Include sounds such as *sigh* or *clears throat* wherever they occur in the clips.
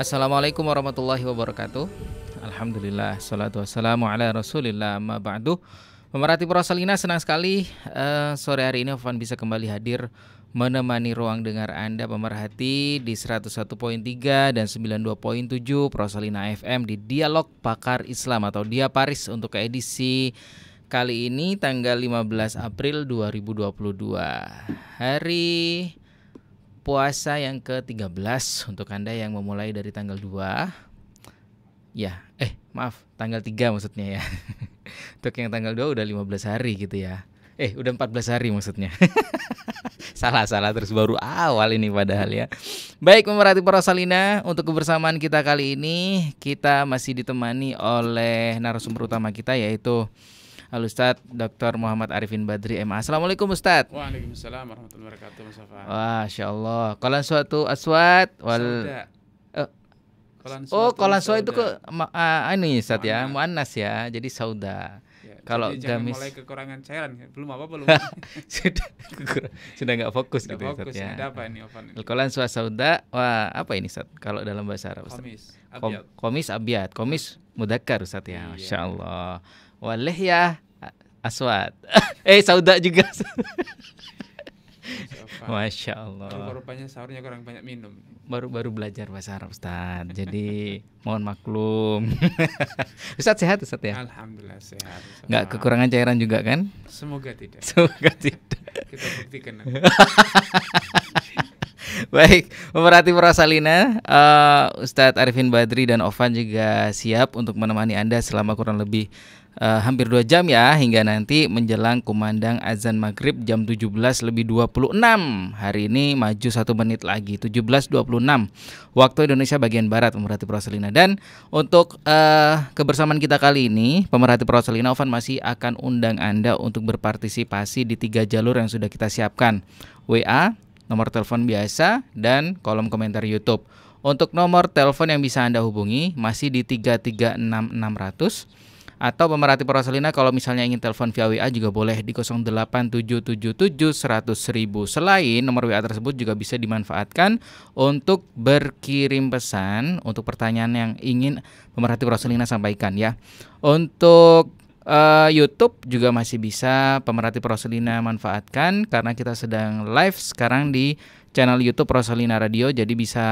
Assalamualaikum warahmatullahi wabarakatuh Alhamdulillah Salatu wassalamu ala rasulillah Ma ba'du Pemerhati Prosalina senang sekali uh, Sore hari ini Ovan bisa kembali hadir Menemani ruang dengar Anda Pemerhati di 101.3 dan 92.7 Prosalina FM di Dialog Pakar Islam Atau Dia Paris untuk edisi kali ini tanggal 15 April 2022 Hari puasa yang ke-13 untuk Anda yang memulai dari tanggal 2. Ya, eh maaf, tanggal 3 maksudnya ya. *laughs* untuk yang tanggal 2 udah 15 hari gitu ya. Eh, udah 14 hari maksudnya. *laughs* Salah-salah terus baru awal ini padahal ya. Baik, para salina untuk kebersamaan kita kali ini kita masih ditemani oleh narasumber utama kita yaitu Al Ustaz Dr. Muhammad Arifin Badri MA. Assalamualaikum Ustaz. Waalaikumsalam warahmatullahi wabarakatuh Mas Wah, Allah. Kalau suatu eh, aswat wal eh, Oh, kalau suatu itu ke uh, ini Ustaz ya, muannas ya. Jadi sauda. Ya, kalau gamis mulai kekurangan cairan ya. belum apa belum *laughs* sudah sudah nggak fokus gitu ya, fokus, ya. Ada apa ini Ovan? Kolan suasauda wah apa ini saat? Kalau dalam bahasa Arab Komis abiat. Kom, komis abiat. Komis mudakar saat ya. Iya. Masya Allah ya, aswad. *laughs* eh sauda juga. Masya Allah. Baru banyak sahurnya kurang banyak minum. Baru baru belajar bahasa Arab Ustaz. Jadi *laughs* mohon maklum. *laughs* Ustaz sehat Ustaz ya? Alhamdulillah sehat. Enggak kekurangan cairan juga kan? Semoga tidak. Semoga tidak. Kita buktikan. Baik, pemerhati Prasalina, uh, eh, Ustadz Arifin Badri dan Ovan juga siap untuk menemani Anda selama kurang lebih uh, hampir dua jam ya hingga nanti menjelang kumandang azan maghrib jam 17 lebih 26 hari ini maju satu menit lagi 17.26 waktu Indonesia bagian Barat pemerhati Proselina dan untuk uh, kebersamaan kita kali ini pemerhati Proselina Ovan masih akan undang Anda untuk berpartisipasi di tiga jalur yang sudah kita siapkan WA nomor telepon biasa dan kolom komentar YouTube untuk nomor telepon yang bisa Anda hubungi masih di enam ratus atau pemerhati Proselina kalau misalnya ingin telepon via WA juga boleh di 087771000. selain nomor WA tersebut juga bisa dimanfaatkan untuk berkirim pesan untuk pertanyaan yang ingin pemerhati Proselina sampaikan ya untuk uh, YouTube juga masih bisa pemerhati Proselina manfaatkan karena kita sedang live sekarang di channel YouTube Rosalina Radio jadi bisa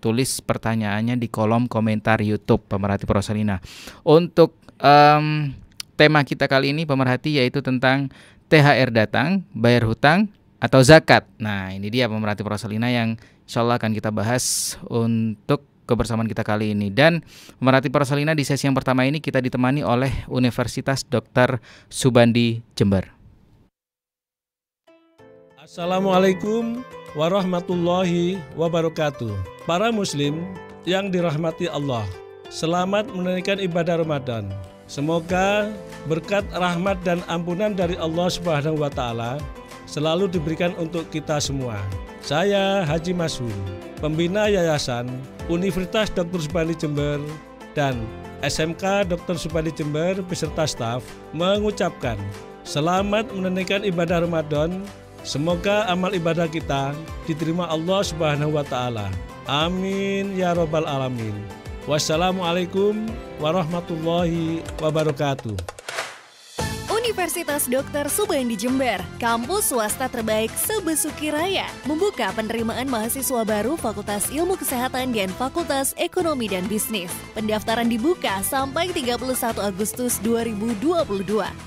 tulis pertanyaannya di kolom komentar YouTube Pemerhati Rosalina. Untuk um, tema kita kali ini pemerhati yaitu tentang THR datang, bayar hutang atau zakat. Nah, ini dia pemerhati Proselina yang insya Allah akan kita bahas untuk kebersamaan kita kali ini dan pemerhati Proselina di sesi yang pertama ini kita ditemani oleh Universitas Dr. Subandi Jember. Assalamualaikum warahmatullahi wabarakatuh. Para muslim yang dirahmati Allah, selamat menunaikan ibadah Ramadan. Semoga berkat rahmat dan ampunan dari Allah Subhanahu wa taala selalu diberikan untuk kita semua. Saya Haji Masun, pembina Yayasan Universitas Dr. Subali Jember dan SMK Dr. Subali Jember beserta staf mengucapkan selamat menunaikan ibadah Ramadan. Semoga amal ibadah kita diterima Allah Subhanahu wa taala. Amin ya rabbal alamin. Wassalamualaikum warahmatullahi wabarakatuh. Universitas Dr. Subandi Jember, kampus swasta terbaik sebesuki raya, membuka penerimaan mahasiswa baru Fakultas Ilmu Kesehatan dan Fakultas Ekonomi dan Bisnis. Pendaftaran dibuka sampai 31 Agustus 2022.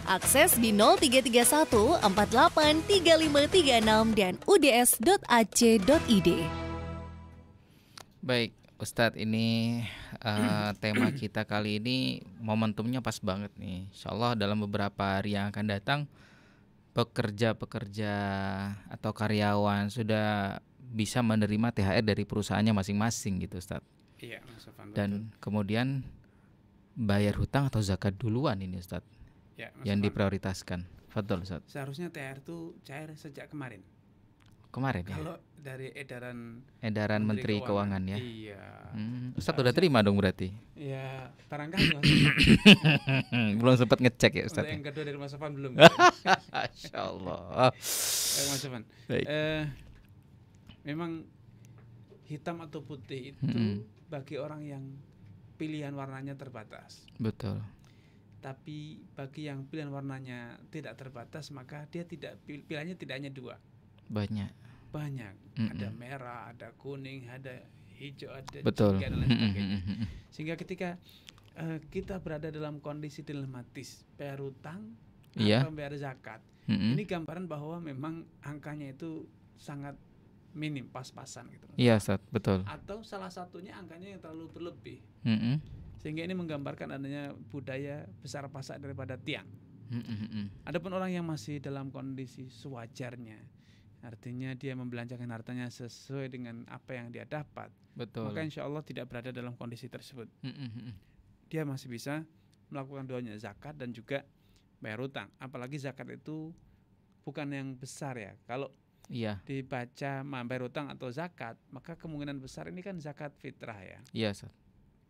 Akses di 0331 48 3536 dan uds.ac.id. Baik, Ustadz ini Eh, tema kita kali ini momentumnya pas banget nih. Insya Allah dalam beberapa hari yang akan datang pekerja-pekerja atau karyawan sudah bisa menerima THR dari perusahaannya masing-masing gitu, Ustaz. Iya, Mas Afan, Dan betul. kemudian bayar hutang atau zakat duluan ini, Ustaz. Ya, yang diprioritaskan. Fadol, Ustaz. Seharusnya THR itu cair sejak kemarin. Kemarin ya? Kalau ya dari edaran edaran Menteri, Menteri Keuangan, Keuangan ya. Iya. Hmm, Ustadz udah terima dong berarti. ya barangkali belum *laughs* sempat ngecek ya Ustadz. Ya? Yang kedua dari Mas Sofan belum. *laughs* Allah. eh, Mas Sofan. Eh, memang hitam atau putih itu hmm. bagi orang yang pilihan warnanya terbatas. Betul. Tapi bagi yang pilihan warnanya tidak terbatas maka dia tidak pilihannya tidak hanya dua. Banyak banyak. Mm-hmm. Ada merah, ada kuning, ada hijau, ada Betul. dan lain sebagainya. Sehingga ketika uh, kita berada dalam kondisi dilematis, bayar utang yeah. atau bayar zakat, mm-hmm. ini gambaran bahwa memang angkanya itu sangat minim pas-pasan gitu. Iya, betul. Atau salah satunya angkanya yang terlalu berlebih. Mm-hmm. Sehingga ini menggambarkan adanya budaya besar pasak daripada tiang. Mm-hmm. Adapun orang yang masih dalam kondisi sewajarnya, Artinya dia membelanjakan hartanya sesuai dengan apa yang dia dapat. Betul. Maka insya Allah tidak berada dalam kondisi tersebut. Dia masih bisa melakukan doanya zakat dan juga bayar utang. Apalagi zakat itu bukan yang besar ya. Kalau iya. dibaca bayar utang atau zakat, maka kemungkinan besar ini kan zakat fitrah ya. Iya, Ustaz.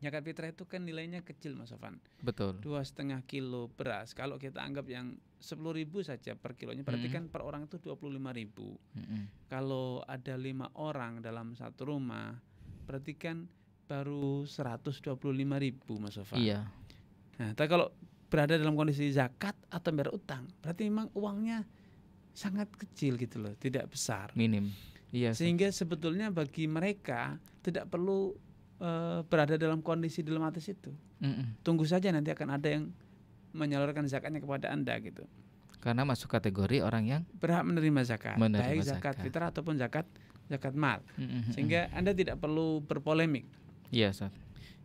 Zakat fitrah itu kan nilainya kecil Mas Sofan. Betul. Dua setengah kilo beras. Kalau kita anggap yang sepuluh ribu saja per kilonya, berarti mm-hmm. kan per orang itu dua puluh lima ribu. Mm-hmm. Kalau ada lima orang dalam satu rumah, berarti kan baru seratus dua puluh lima ribu Mas Sofan. Iya. Nah, tapi kalau berada dalam kondisi zakat atau bayar utang, berarti memang uangnya sangat kecil gitu loh, tidak besar. Minim. Iya. Sehingga sebetulnya bagi mereka tidak perlu Eh, berada dalam kondisi dilematis itu. Mm-mm. Tunggu saja nanti akan ada yang menyalurkan zakatnya kepada anda gitu. Karena masuk kategori orang yang berhak menerima zakat, menerima baik zakat, zakat fitrah ataupun zakat zakat mal. mm mm Sehingga anda tidak perlu berpolemik. Iya, yes,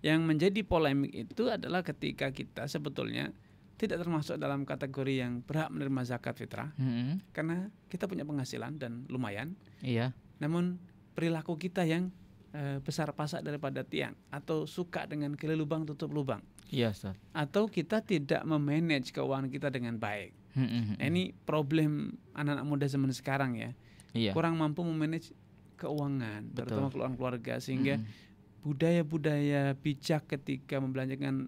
Yang menjadi polemik itu adalah ketika kita sebetulnya tidak termasuk dalam kategori yang berhak menerima zakat fitrah mm-hmm. karena kita punya penghasilan dan lumayan. Iya. Namun perilaku kita yang e, besar pasak daripada tiang atau suka dengan kiri lubang tutup lubang. Iya, Ustaz. Atau kita tidak memanage keuangan kita dengan baik. Hmm, hmm, hmm. ini hmm. problem anak-anak muda zaman sekarang ya. Iya. Kurang mampu memanage keuangan, Betul. terutama keluarga, keluarga hmm, sehingga hmm. budaya-budaya bijak ketika membelanjakan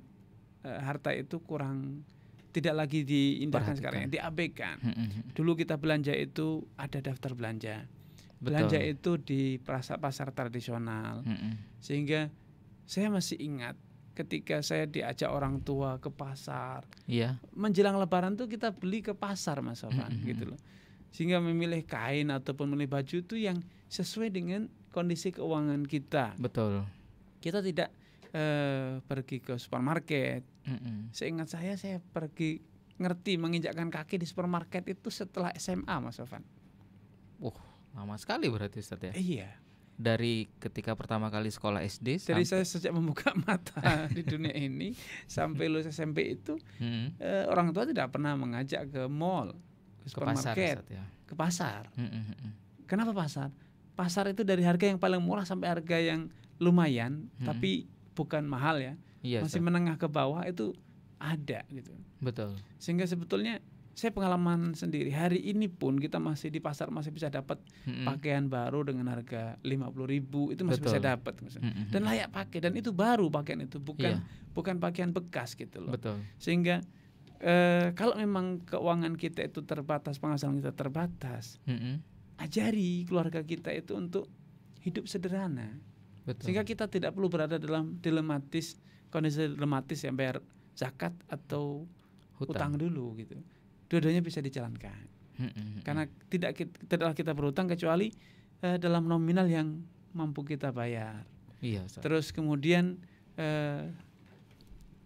e, harta itu kurang tidak lagi diindahkan sekarang, ya, diabaikan. Dulu kita belanja itu ada daftar belanja belanja Betul. itu di pasar-pasar tradisional. Mm -mm. Sehingga saya masih ingat ketika saya diajak orang tua ke pasar. Yeah. Menjelang lebaran tuh kita beli ke pasar Mas Sofan mm -hmm. gitu loh. Sehingga memilih kain ataupun memilih baju itu yang sesuai dengan kondisi keuangan kita. Betul. Kita tidak eh, pergi ke supermarket. Mm -hmm. Seingat saya saya pergi ngerti menginjakkan kaki di supermarket itu setelah SMA Mas Sofan. Uh, Lama sekali berarti Ustaz ya? Iya. Dari ketika pertama kali sekolah SD Dari saya sejak membuka *laughs* mata di dunia ini sampai lulus SMP itu hmm. eh, orang tua tidak pernah mengajak ke mall, ke supermarket, pasar, ya. ke pasar. Hmm, hmm, hmm, hmm. Kenapa pasar? Pasar itu dari harga yang paling murah sampai harga yang lumayan hmm. tapi bukan mahal ya. Iya, masih Ustaz. menengah ke bawah itu ada gitu. Betul. Sehingga sebetulnya saya pengalaman sendiri hari ini pun kita masih di pasar masih bisa dapat hmm pakaian baru dengan harga lima puluh ribu itu masih Betul. bisa dapat hmm dan layak pakai dan itu baru pakaian itu bukan yeah. bukan pakaian bekas gitu loh Betul. sehingga eh, kalau memang keuangan kita itu terbatas penghasilan kita terbatas hmm ajari keluarga kita itu untuk hidup sederhana Betul. sehingga kita tidak perlu berada dalam dilematis kondisi dilematis yang bayar zakat atau hutang, hutang dulu gitu dua-duanya bisa dijalankan. Karena tidak kita, tidaklah kita berhutang kecuali eh, dalam nominal yang mampu kita bayar. Iya. Terus kemudian eh,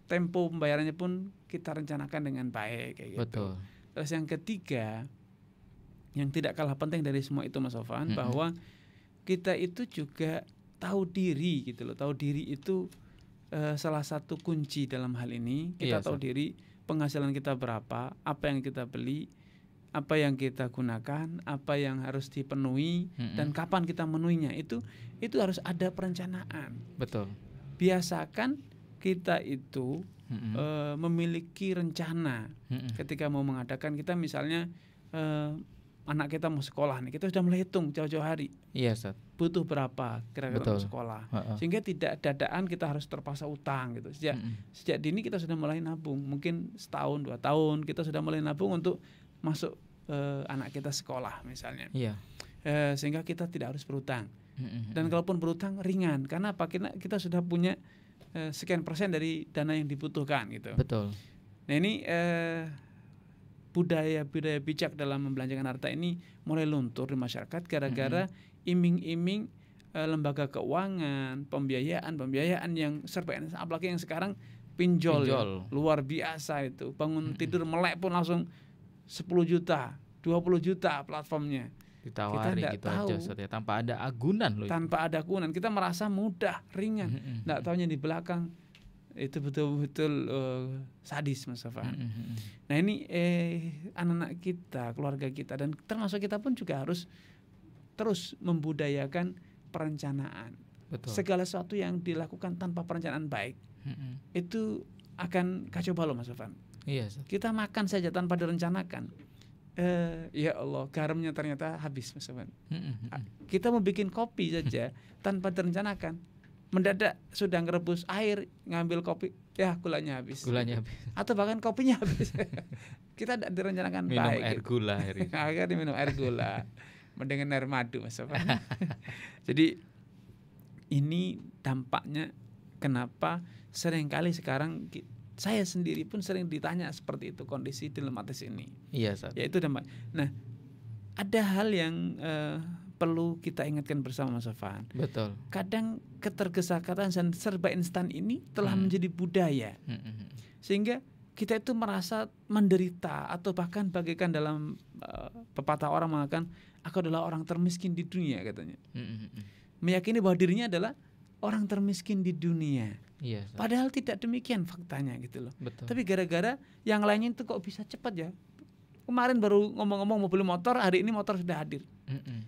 tempo pembayarannya pun kita rencanakan dengan baik kayak gitu. Betul. Terus yang ketiga yang tidak kalah penting dari semua itu Mas Sofan hmm. bahwa kita itu juga tahu diri gitu loh. Tahu diri itu uh, salah satu kunci dalam hal ini. Kita iya, tahu diri penghasilan kita berapa, apa yang kita beli, apa yang kita gunakan, apa yang harus dipenuhi mm -hmm. dan kapan kita menunya Itu itu harus ada perencanaan. Betul. Biasakan kita itu mm -hmm. e, memiliki rencana mm -hmm. ketika mau mengadakan kita misalnya e, anak kita mau sekolah nih, kita sudah mulai hitung jauh-jauh hari. Iya, Ustaz. Butuh berapa kira-kira untuk sekolah. Uh, uh. Sehingga tidak dadaan kita harus terpaksa utang gitu. Sejak mm hmm sejak dini kita sudah mulai nabung. Mungkin setahun, dua tahun kita sudah mulai nabung untuk masuk uh, anak kita sekolah misalnya. Iya. Uh, sehingga kita tidak harus berutang. Mm Dan kalaupun berutang ringan karena apa? Kita, kita sudah punya uh, sekian persen dari dana yang dibutuhkan gitu. Betul. Nah, ini uh, budaya-budaya bijak dalam membelanjakan harta ini mulai luntur di masyarakat gara-gara iming-iming e, lembaga keuangan, pembiayaan-pembiayaan yang serba apalagi yang sekarang pinjol, ya, pinjol. Ya, luar biasa itu. Bangun mm-hmm. tidur melek pun langsung 10 juta, 20 juta platformnya. Ditawari kita gitu tahu, aja ya. tanpa ada agunan loh. Tanpa ada agunan, kita merasa mudah, ringan. Enggak mm-hmm. tahunya di belakang itu betul-betul uh, sadis Mas Safa. Mm -hmm. Mm-hmm. Nah ini eh anak-anak kita, keluarga kita dan termasuk kita pun juga harus terus membudayakan perencanaan. Betul. Segala sesuatu yang dilakukan tanpa perencanaan baik mm -hmm. itu akan kacau balau Mas Safa. Iya. Yes. Kita makan saja tanpa direncanakan. Uh, ya Allah garamnya ternyata habis Mas Evan. Mm -hmm. Mm-hmm. Kita mau bikin kopi saja *laughs* tanpa direncanakan mendadak sudah ngerebus air ngambil kopi ya gulanya habis gulanya habis atau bahkan kopinya habis *laughs* kita tidak direncanakan minum baik air gitu. gula air akhirnya *laughs* minum air gula mendengar air madu mas *laughs* jadi ini dampaknya kenapa seringkali sekarang saya sendiri pun sering ditanya seperti itu kondisi dilematis ini iya Sat. yaitu dampak nah ada hal yang uh, perlu kita ingatkan bersama Mas Afan. Betul. Kadang ketergesa-gesaan dan serba instan ini telah hmm. menjadi budaya. Hmm, hmm, hmm. Sehingga kita itu merasa menderita atau bahkan bagaikan dalam uh, pepatah orang mengatakan aku adalah orang termiskin di dunia katanya. Hmm. hmm Meyakini bahwa dirinya adalah orang termiskin di dunia. Yes, iya, Padahal tidak demikian faktanya gitu loh. Betul. Tapi gara-gara yang lainnya itu kok bisa cepat ya. Kemarin baru ngomong-ngomong mobil motor, hari ini motor sudah hadir. Mm -mm.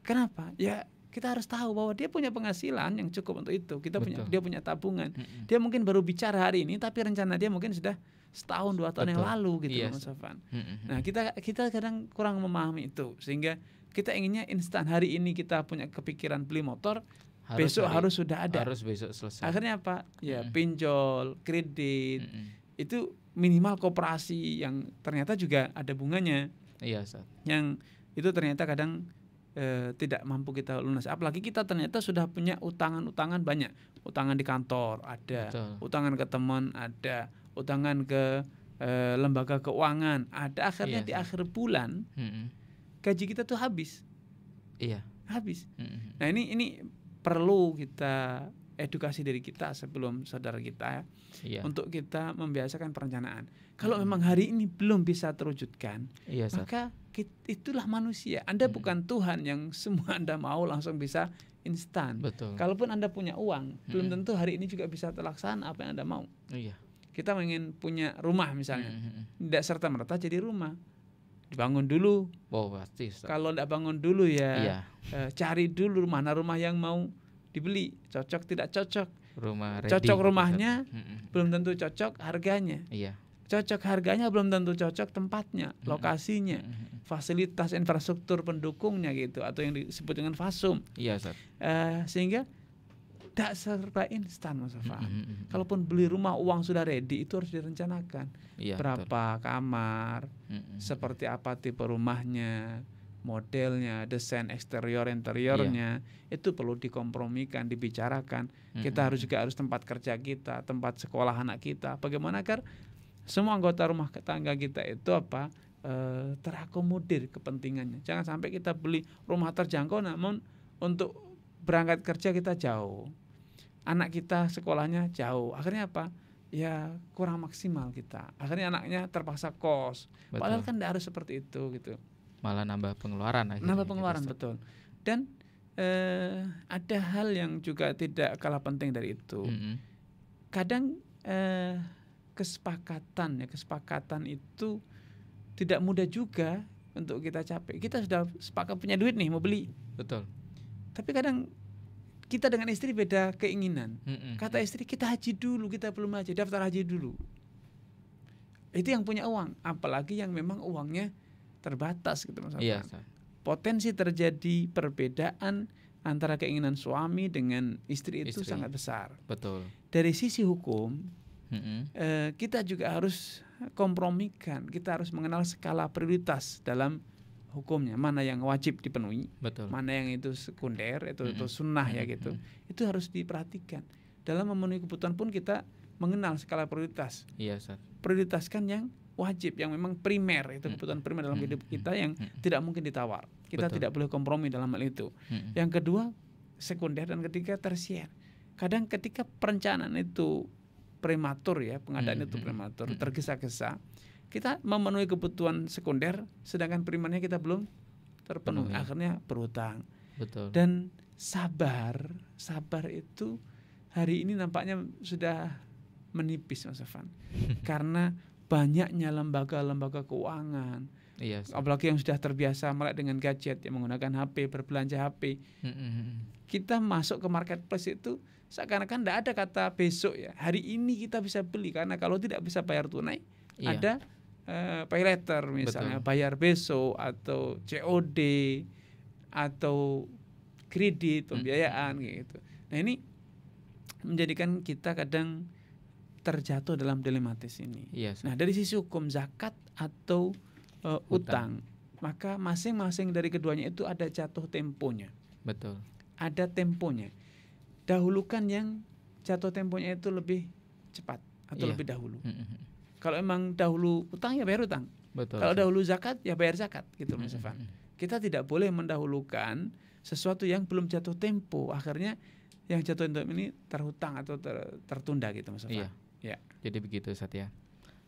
Kenapa? Ya kita harus tahu bahwa dia punya penghasilan yang cukup untuk itu. Kita Betul. punya dia punya tabungan. Mm-mm. Dia mungkin baru bicara hari ini tapi rencana dia mungkin sudah setahun dua tahun Betul. yang lalu gitu yes. Iya. Mas Sofan. Mm-hmm. Nah, kita kita kadang kurang memahami itu sehingga kita inginnya instan hari ini kita punya kepikiran beli motor harus besok hari, harus sudah ada. Harus besok selesai. Akhirnya apa? Ya mm-hmm. pinjol, kredit. Mm-hmm. Itu minimal kooperasi yang ternyata juga ada bunganya. Iya, yes. Yang itu ternyata kadang eh, tidak mampu kita lunas. Apalagi kita ternyata sudah punya utangan-utangan banyak. Utangan di kantor ada, Betul. utangan ke teman ada, utangan ke e, lembaga keuangan ada. Akhirnya iya, di akhir bulan mm-hmm. gaji kita tuh habis. Iya. Habis. Mm-hmm. Nah ini ini perlu kita edukasi dari kita sebelum saudara kita ya, untuk kita membiasakan perencanaan. Kalau hmm. memang hari ini belum bisa terwujudkan, iya, maka itulah manusia. Anda hmm. bukan Tuhan yang *laughs* semua Anda mau langsung bisa instan. Betul. Kalaupun Anda punya uang, hmm. belum tentu hari ini juga bisa terlaksana apa yang Anda mau. Iya. Kita ingin punya rumah misalnya, hmm. hmm, hmm. tidak serta merta jadi rumah dibangun dulu. Oh pasti. Kalau tidak bangun dulu ya, iya. Eh, cari dulu mana rumah yang mau dibeli cocok tidak cocok rumah ready, cocok gitu, rumahnya belum tentu cocok harganya iya cocok harganya belum tentu cocok tempatnya lokasinya fasilitas infrastruktur pendukungnya gitu atau yang disebut dengan fasum iya Ustaz. Uh, sehingga tidak serba instan Mas Fafa. Mm -hmm. Kalaupun beli rumah uang sudah ready itu harus direncanakan. Iya, Berapa betul. kamar, mm -hmm. seperti apa tipe rumahnya, modelnya, desain eksterior interiornya iya. itu perlu dikompromikan, dibicarakan. Mm-hmm. Kita harus juga harus tempat kerja kita, tempat sekolah anak kita. Bagaimana agar semua anggota rumah tangga kita itu apa e, terakomodir kepentingannya. Jangan sampai kita beli rumah terjangkau namun untuk berangkat kerja kita jauh. Anak kita sekolahnya jauh. Akhirnya apa? ya kurang maksimal kita akhirnya anaknya terpaksa kos Betul. padahal kan tidak harus seperti itu gitu malah nambah pengeluaran akhirnya. Nambah gitu, pengeluaran gitu, betul. Dan eh, ada hal yang juga tidak kalah penting dari itu. Mm -hmm. Kadang eh, kesepakatan ya kesepakatan itu tidak mudah juga untuk kita capek. Kita sudah sepakat punya duit nih mau beli. Betul. Tapi kadang kita dengan istri beda keinginan. Mm -mm. Kata istri kita haji dulu, kita belum haji, daftar haji dulu. Itu yang punya uang, apalagi yang memang uangnya terbatas gitu mas iya. potensi terjadi perbedaan antara keinginan suami dengan istri itu istri. sangat besar betul dari sisi hukum mm -hmm. eh, kita juga harus kompromikan kita harus mengenal skala prioritas dalam hukumnya mana yang wajib dipenuhi Betul. mana yang itu sekunder itu, mm -hmm. itu sunnah ya gitu mm -hmm. itu harus diperhatikan dalam memenuhi kebutuhan pun kita mengenal skala prioritas iya, prioritaskan yang wajib yang memang primer itu hmm. kebutuhan primer dalam hmm. hidup hmm. kita yang tidak mungkin ditawar. Kita Betul. tidak boleh kompromi dalam hal itu. Yang kedua sekunder dan ketiga tersier. Kadang ketika perencanaan itu prematur ya, pengadaan itu prematur, tergesa-gesa, kita memenuhi kebutuhan sekunder sedangkan primernya kita belum terpenuhi. Akhirnya berhutang. Betul. Dan sabar, sabar itu hari ini nampaknya sudah menipis Mas Evan *laughs* Karena banyaknya lembaga-lembaga keuangan. Iya. Apalagi yang sudah terbiasa melek dengan gadget yang menggunakan HP, berbelanja HP. Mm-hmm. Kita masuk ke marketplace itu seakan-akan tidak ada kata besok ya. Hari ini kita bisa beli karena kalau tidak bisa bayar tunai, iya. ada uh, pay letter misalnya Betul. bayar besok atau COD atau kredit pembiayaan mm-hmm. gitu. Nah, ini menjadikan kita kadang terjatuh dalam dilematis ini. Yes. Iya, nah, dari sisi hukum zakat atau uh, e, utang, utang, maka masing-masing dari keduanya itu ada jatuh temponya. Betul. Ada temponya. Dahulukan yang jatuh temponya itu lebih cepat atau yeah. lebih dahulu. Mm -hmm. Kalau emang dahulu utang ya bayar utang. Betul. Kalau dahulu zakat ya bayar zakat gitu Mas mm -hmm. Kita tidak boleh mendahulukan sesuatu yang belum jatuh tempo. Akhirnya yang jatuh untuk ini terhutang atau ter, tertunda gitu Mas Iya. Ya. Jadi begitu Satya.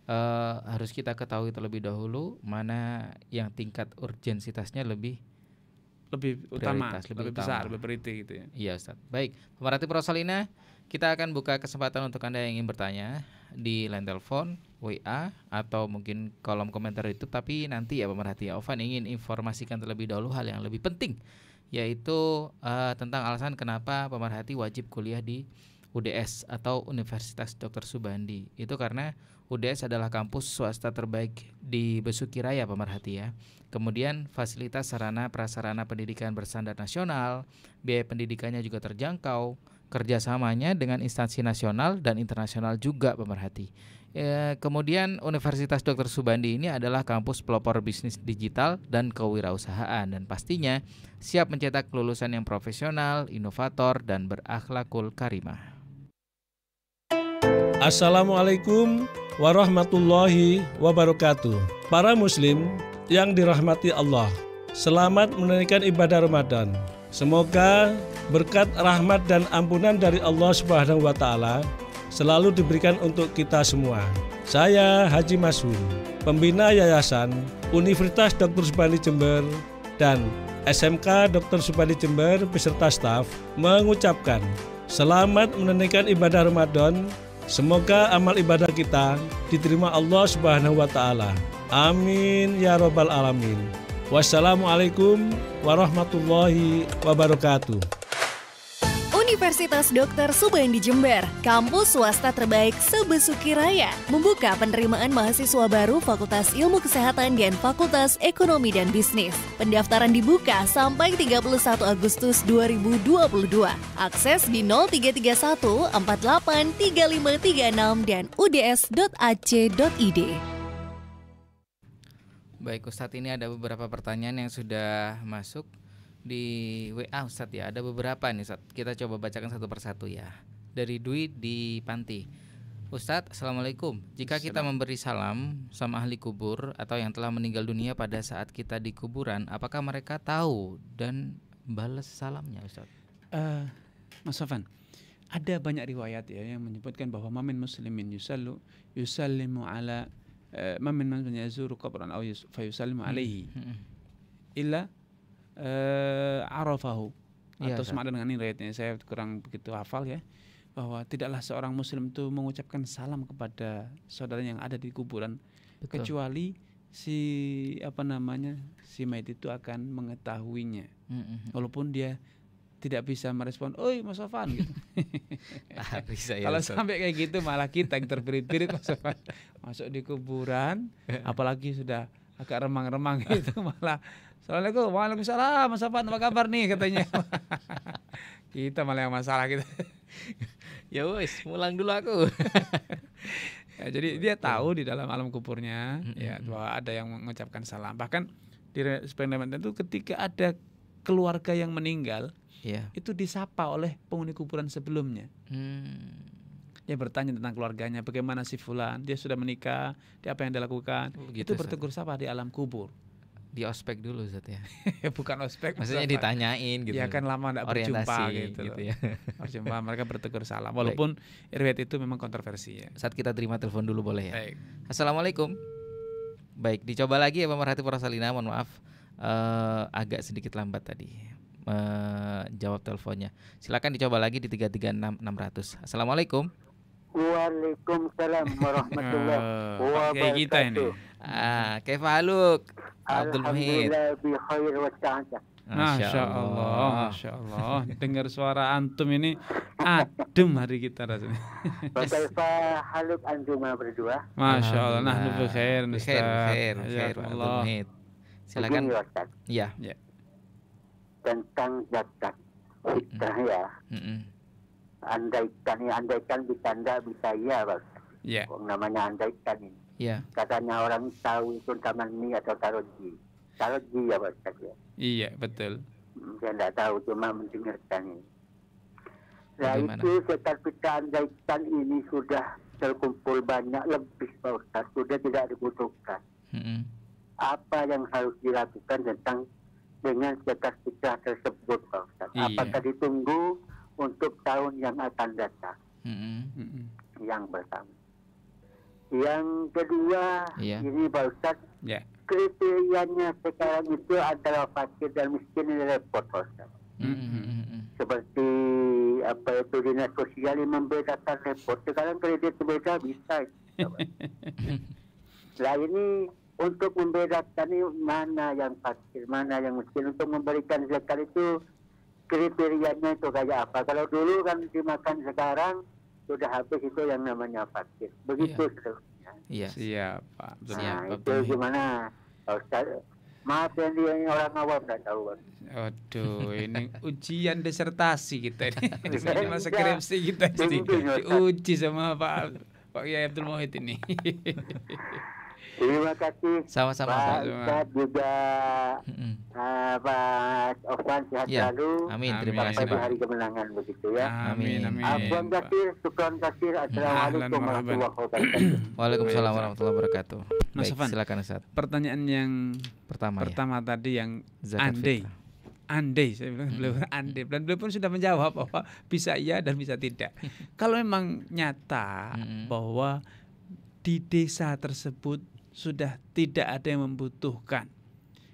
Uh, harus kita ketahui terlebih dahulu mana yang tingkat urgensitasnya lebih lebih utama, lebih, lebih utama. besar, lebih priority gitu ya. Iya Ustaz. Baik, pemerhati Prosalina, kita akan buka kesempatan untuk Anda yang ingin bertanya di line telepon, WA atau mungkin kolom komentar itu tapi nanti ya pemerhati ya Ovan ingin informasikan terlebih dahulu hal yang lebih penting yaitu uh, tentang alasan kenapa pemerhati wajib kuliah di UDS atau Universitas Dr. Subandi. Itu karena UDS adalah kampus swasta terbaik di Besuki Raya pemerhati ya. Kemudian fasilitas sarana prasarana pendidikan bersandar nasional, biaya pendidikannya juga terjangkau, kerjasamanya dengan instansi nasional dan internasional juga pemerhati. E, kemudian Universitas Dr. Subandi ini adalah kampus pelopor bisnis digital dan kewirausahaan dan pastinya siap mencetak lulusan yang profesional, inovator, dan berakhlakul karimah. Assalamualaikum warahmatullahi wabarakatuh. Para muslim yang dirahmati Allah, selamat menunaikan ibadah Ramadan. Semoga berkat rahmat dan ampunan dari Allah Subhanahu wa taala selalu diberikan untuk kita semua. Saya Haji Masun, pembina Yayasan Universitas Dr. Subandi Jember dan SMK Dr. Subandi Jember beserta staf mengucapkan selamat menunaikan ibadah Ramadan Semoga amal ibadah kita diterima Allah Subhanahu wa taala. Amin ya rabbal alamin. Wassalamualaikum warahmatullahi wabarakatuh. Universitas Dr. Subandi Jember, kampus swasta terbaik sebesuki raya, membuka penerimaan mahasiswa baru Fakultas Ilmu Kesehatan dan Fakultas Ekonomi dan Bisnis. Pendaftaran dibuka sampai 31 Agustus 2022. Akses di 0331 48 3536 dan uds.ac.id. Baik Ustadz, ini ada beberapa pertanyaan yang sudah masuk di WA Ustadz ya ada beberapa nih Ustadz kita coba bacakan satu persatu ya dari Dwi di Panti Ustadz Assalamualaikum jika kita memberi salam sama ahli kubur atau yang telah meninggal dunia pada saat kita di kuburan apakah mereka tahu dan balas salamnya Ustadz uh, Mas Sofan ada banyak riwayat ya yang menyebutkan bahwa mamin muslimin yusallu yusallimu ala uh, mamin man yazuru qabran aw fayusallimu hmm. alaihi hmm. illa uh, arafahu ya, atau semacam dengan ini saya kurang begitu hafal ya bahwa tidaklah seorang muslim itu mengucapkan salam kepada saudara yang ada di kuburan Betul. kecuali si apa namanya si mayit itu akan mengetahuinya mm-hmm. walaupun dia tidak bisa merespon, oi Mas Sofan gitu. *laughs* ya. Kalau sampai kayak gitu malah kita yang terpirit-pirit Mas Sofan. Masuk di kuburan, *laughs* apalagi sudah agak remang-remang *laughs* gitu malah Assalamualaikum, waalaikumsalam, Mas Afan, apa kabar nih katanya. *laughs* kita malah yang masalah gitu. *laughs* ya wes, pulang dulu aku. ya, jadi dia tahu di dalam alam kuburnya mm -hmm. ya bahwa ada yang mengucapkan salam. Bahkan di Spendamantan itu ketika ada keluarga yang meninggal, yeah. itu disapa oleh penghuni kuburan sebelumnya. Hmm dia bertanya tentang keluarganya bagaimana si fulan dia sudah menikah dia apa yang dia lakukan oh, gitu, itu bertegur sapa di alam kubur di ospek dulu Zat ya. *laughs* Bukan ospek. Maksudnya apa? ditanyain gitu. Ya kan lama enggak berjumpa gitu. gitu ya. *laughs* berjumpa mereka bertegur salam walaupun irwet itu memang kontroversi ya. Saat kita terima telepon dulu boleh ya. Baik. Assalamualaikum. Baik, dicoba lagi ya pemerhati Purasalina, mohon maaf uh, agak sedikit lambat tadi menjawab eh, uh, teleponnya. Silakan dicoba lagi di 336 Assalamualaikum. Waalaikumsalam *laughs* warahmatullahi wabarakatuh. Ah, kita ini. Ah, kaifa haluk? Abdul Muhid. Masya Allah, Masya Allah. Dengar suara antum ini adem hari kita rasanya. Bagaimana haluk antum berdua? Masya Allah, nah lebih khair, bi khair, khair, khair, Abdul Muhid. Silakan. Iya. Ya. Tentang zakat fitrah ya. Mm -mm andaikan ya andaikan bisa enggak bisa iya bang ya. yeah. namanya andaikan ini yeah. katanya orang tahu itu taman mie atau taroji taroji ya bang ya iya betul saya hmm, enggak tahu cuma mendengarkan ini nah Bagaimana? itu sekitar kita andaikan ini sudah terkumpul banyak lebih Pak kan Ustaz sudah tidak dibutuhkan mm -hmm. apa yang harus dilakukan tentang dengan sekitar kita tersebut Pak iya. Ustaz apakah ditunggu untuk tahun yang akan datang. Mm -hmm. Yang pertama. Yang kedua, yeah. ini Pak Ustaz, yeah. kriterianya sekarang itu adalah fakir dan miskin yang repot Pak Ustaz. Mm -hmm. Seperti apa itu dinas sosial yang membedakan repot. Sekarang kredit mereka bisa. *laughs* nah ini untuk membedakan ini mana yang fakir, mana yang miskin untuk memberikan zakat itu kriterianya itu kayak apa. Kalau dulu kan dimakan sekarang sudah habis itu yang namanya vaksin. Begitu yeah. seterusnya. Iya. Yes. Iya, Pak. Nah, Siap, Pak. Nah, itu gimana? Ustaz, Maaf yang dia yang orang awam dan tahu. Aduh, ini ujian disertasi kita ini, *laughs* ini masa iya. skripsi kita ini uji sama Pak Pak Kiai Abdul Muhid ini. *laughs* Terima kasih. Sama-sama. Pak Ustaz juga mm-hmm. uh, Pak Ofan sehat ya. selalu. Amin. Terima kasih Pak. hari kemenangan begitu ya. Amin. Amin. Abang kasir, syukran kasir. Assalamualaikum warahmatullahi wabarakatuh. Waalaikumsalam warahmatullahi wabarakatuh. Mas nah, Baik, Afan, silakan Ustaz. Pertanyaan yang pertama ya. pertama ya. tadi yang Zakat andai fitna. andai saya bilang hmm. beliau andai dan beliau pun sudah menjawab bahwa bisa iya dan bisa tidak. *laughs* Kalau memang nyata hmm. bahwa di desa tersebut sudah tidak ada yang membutuhkan.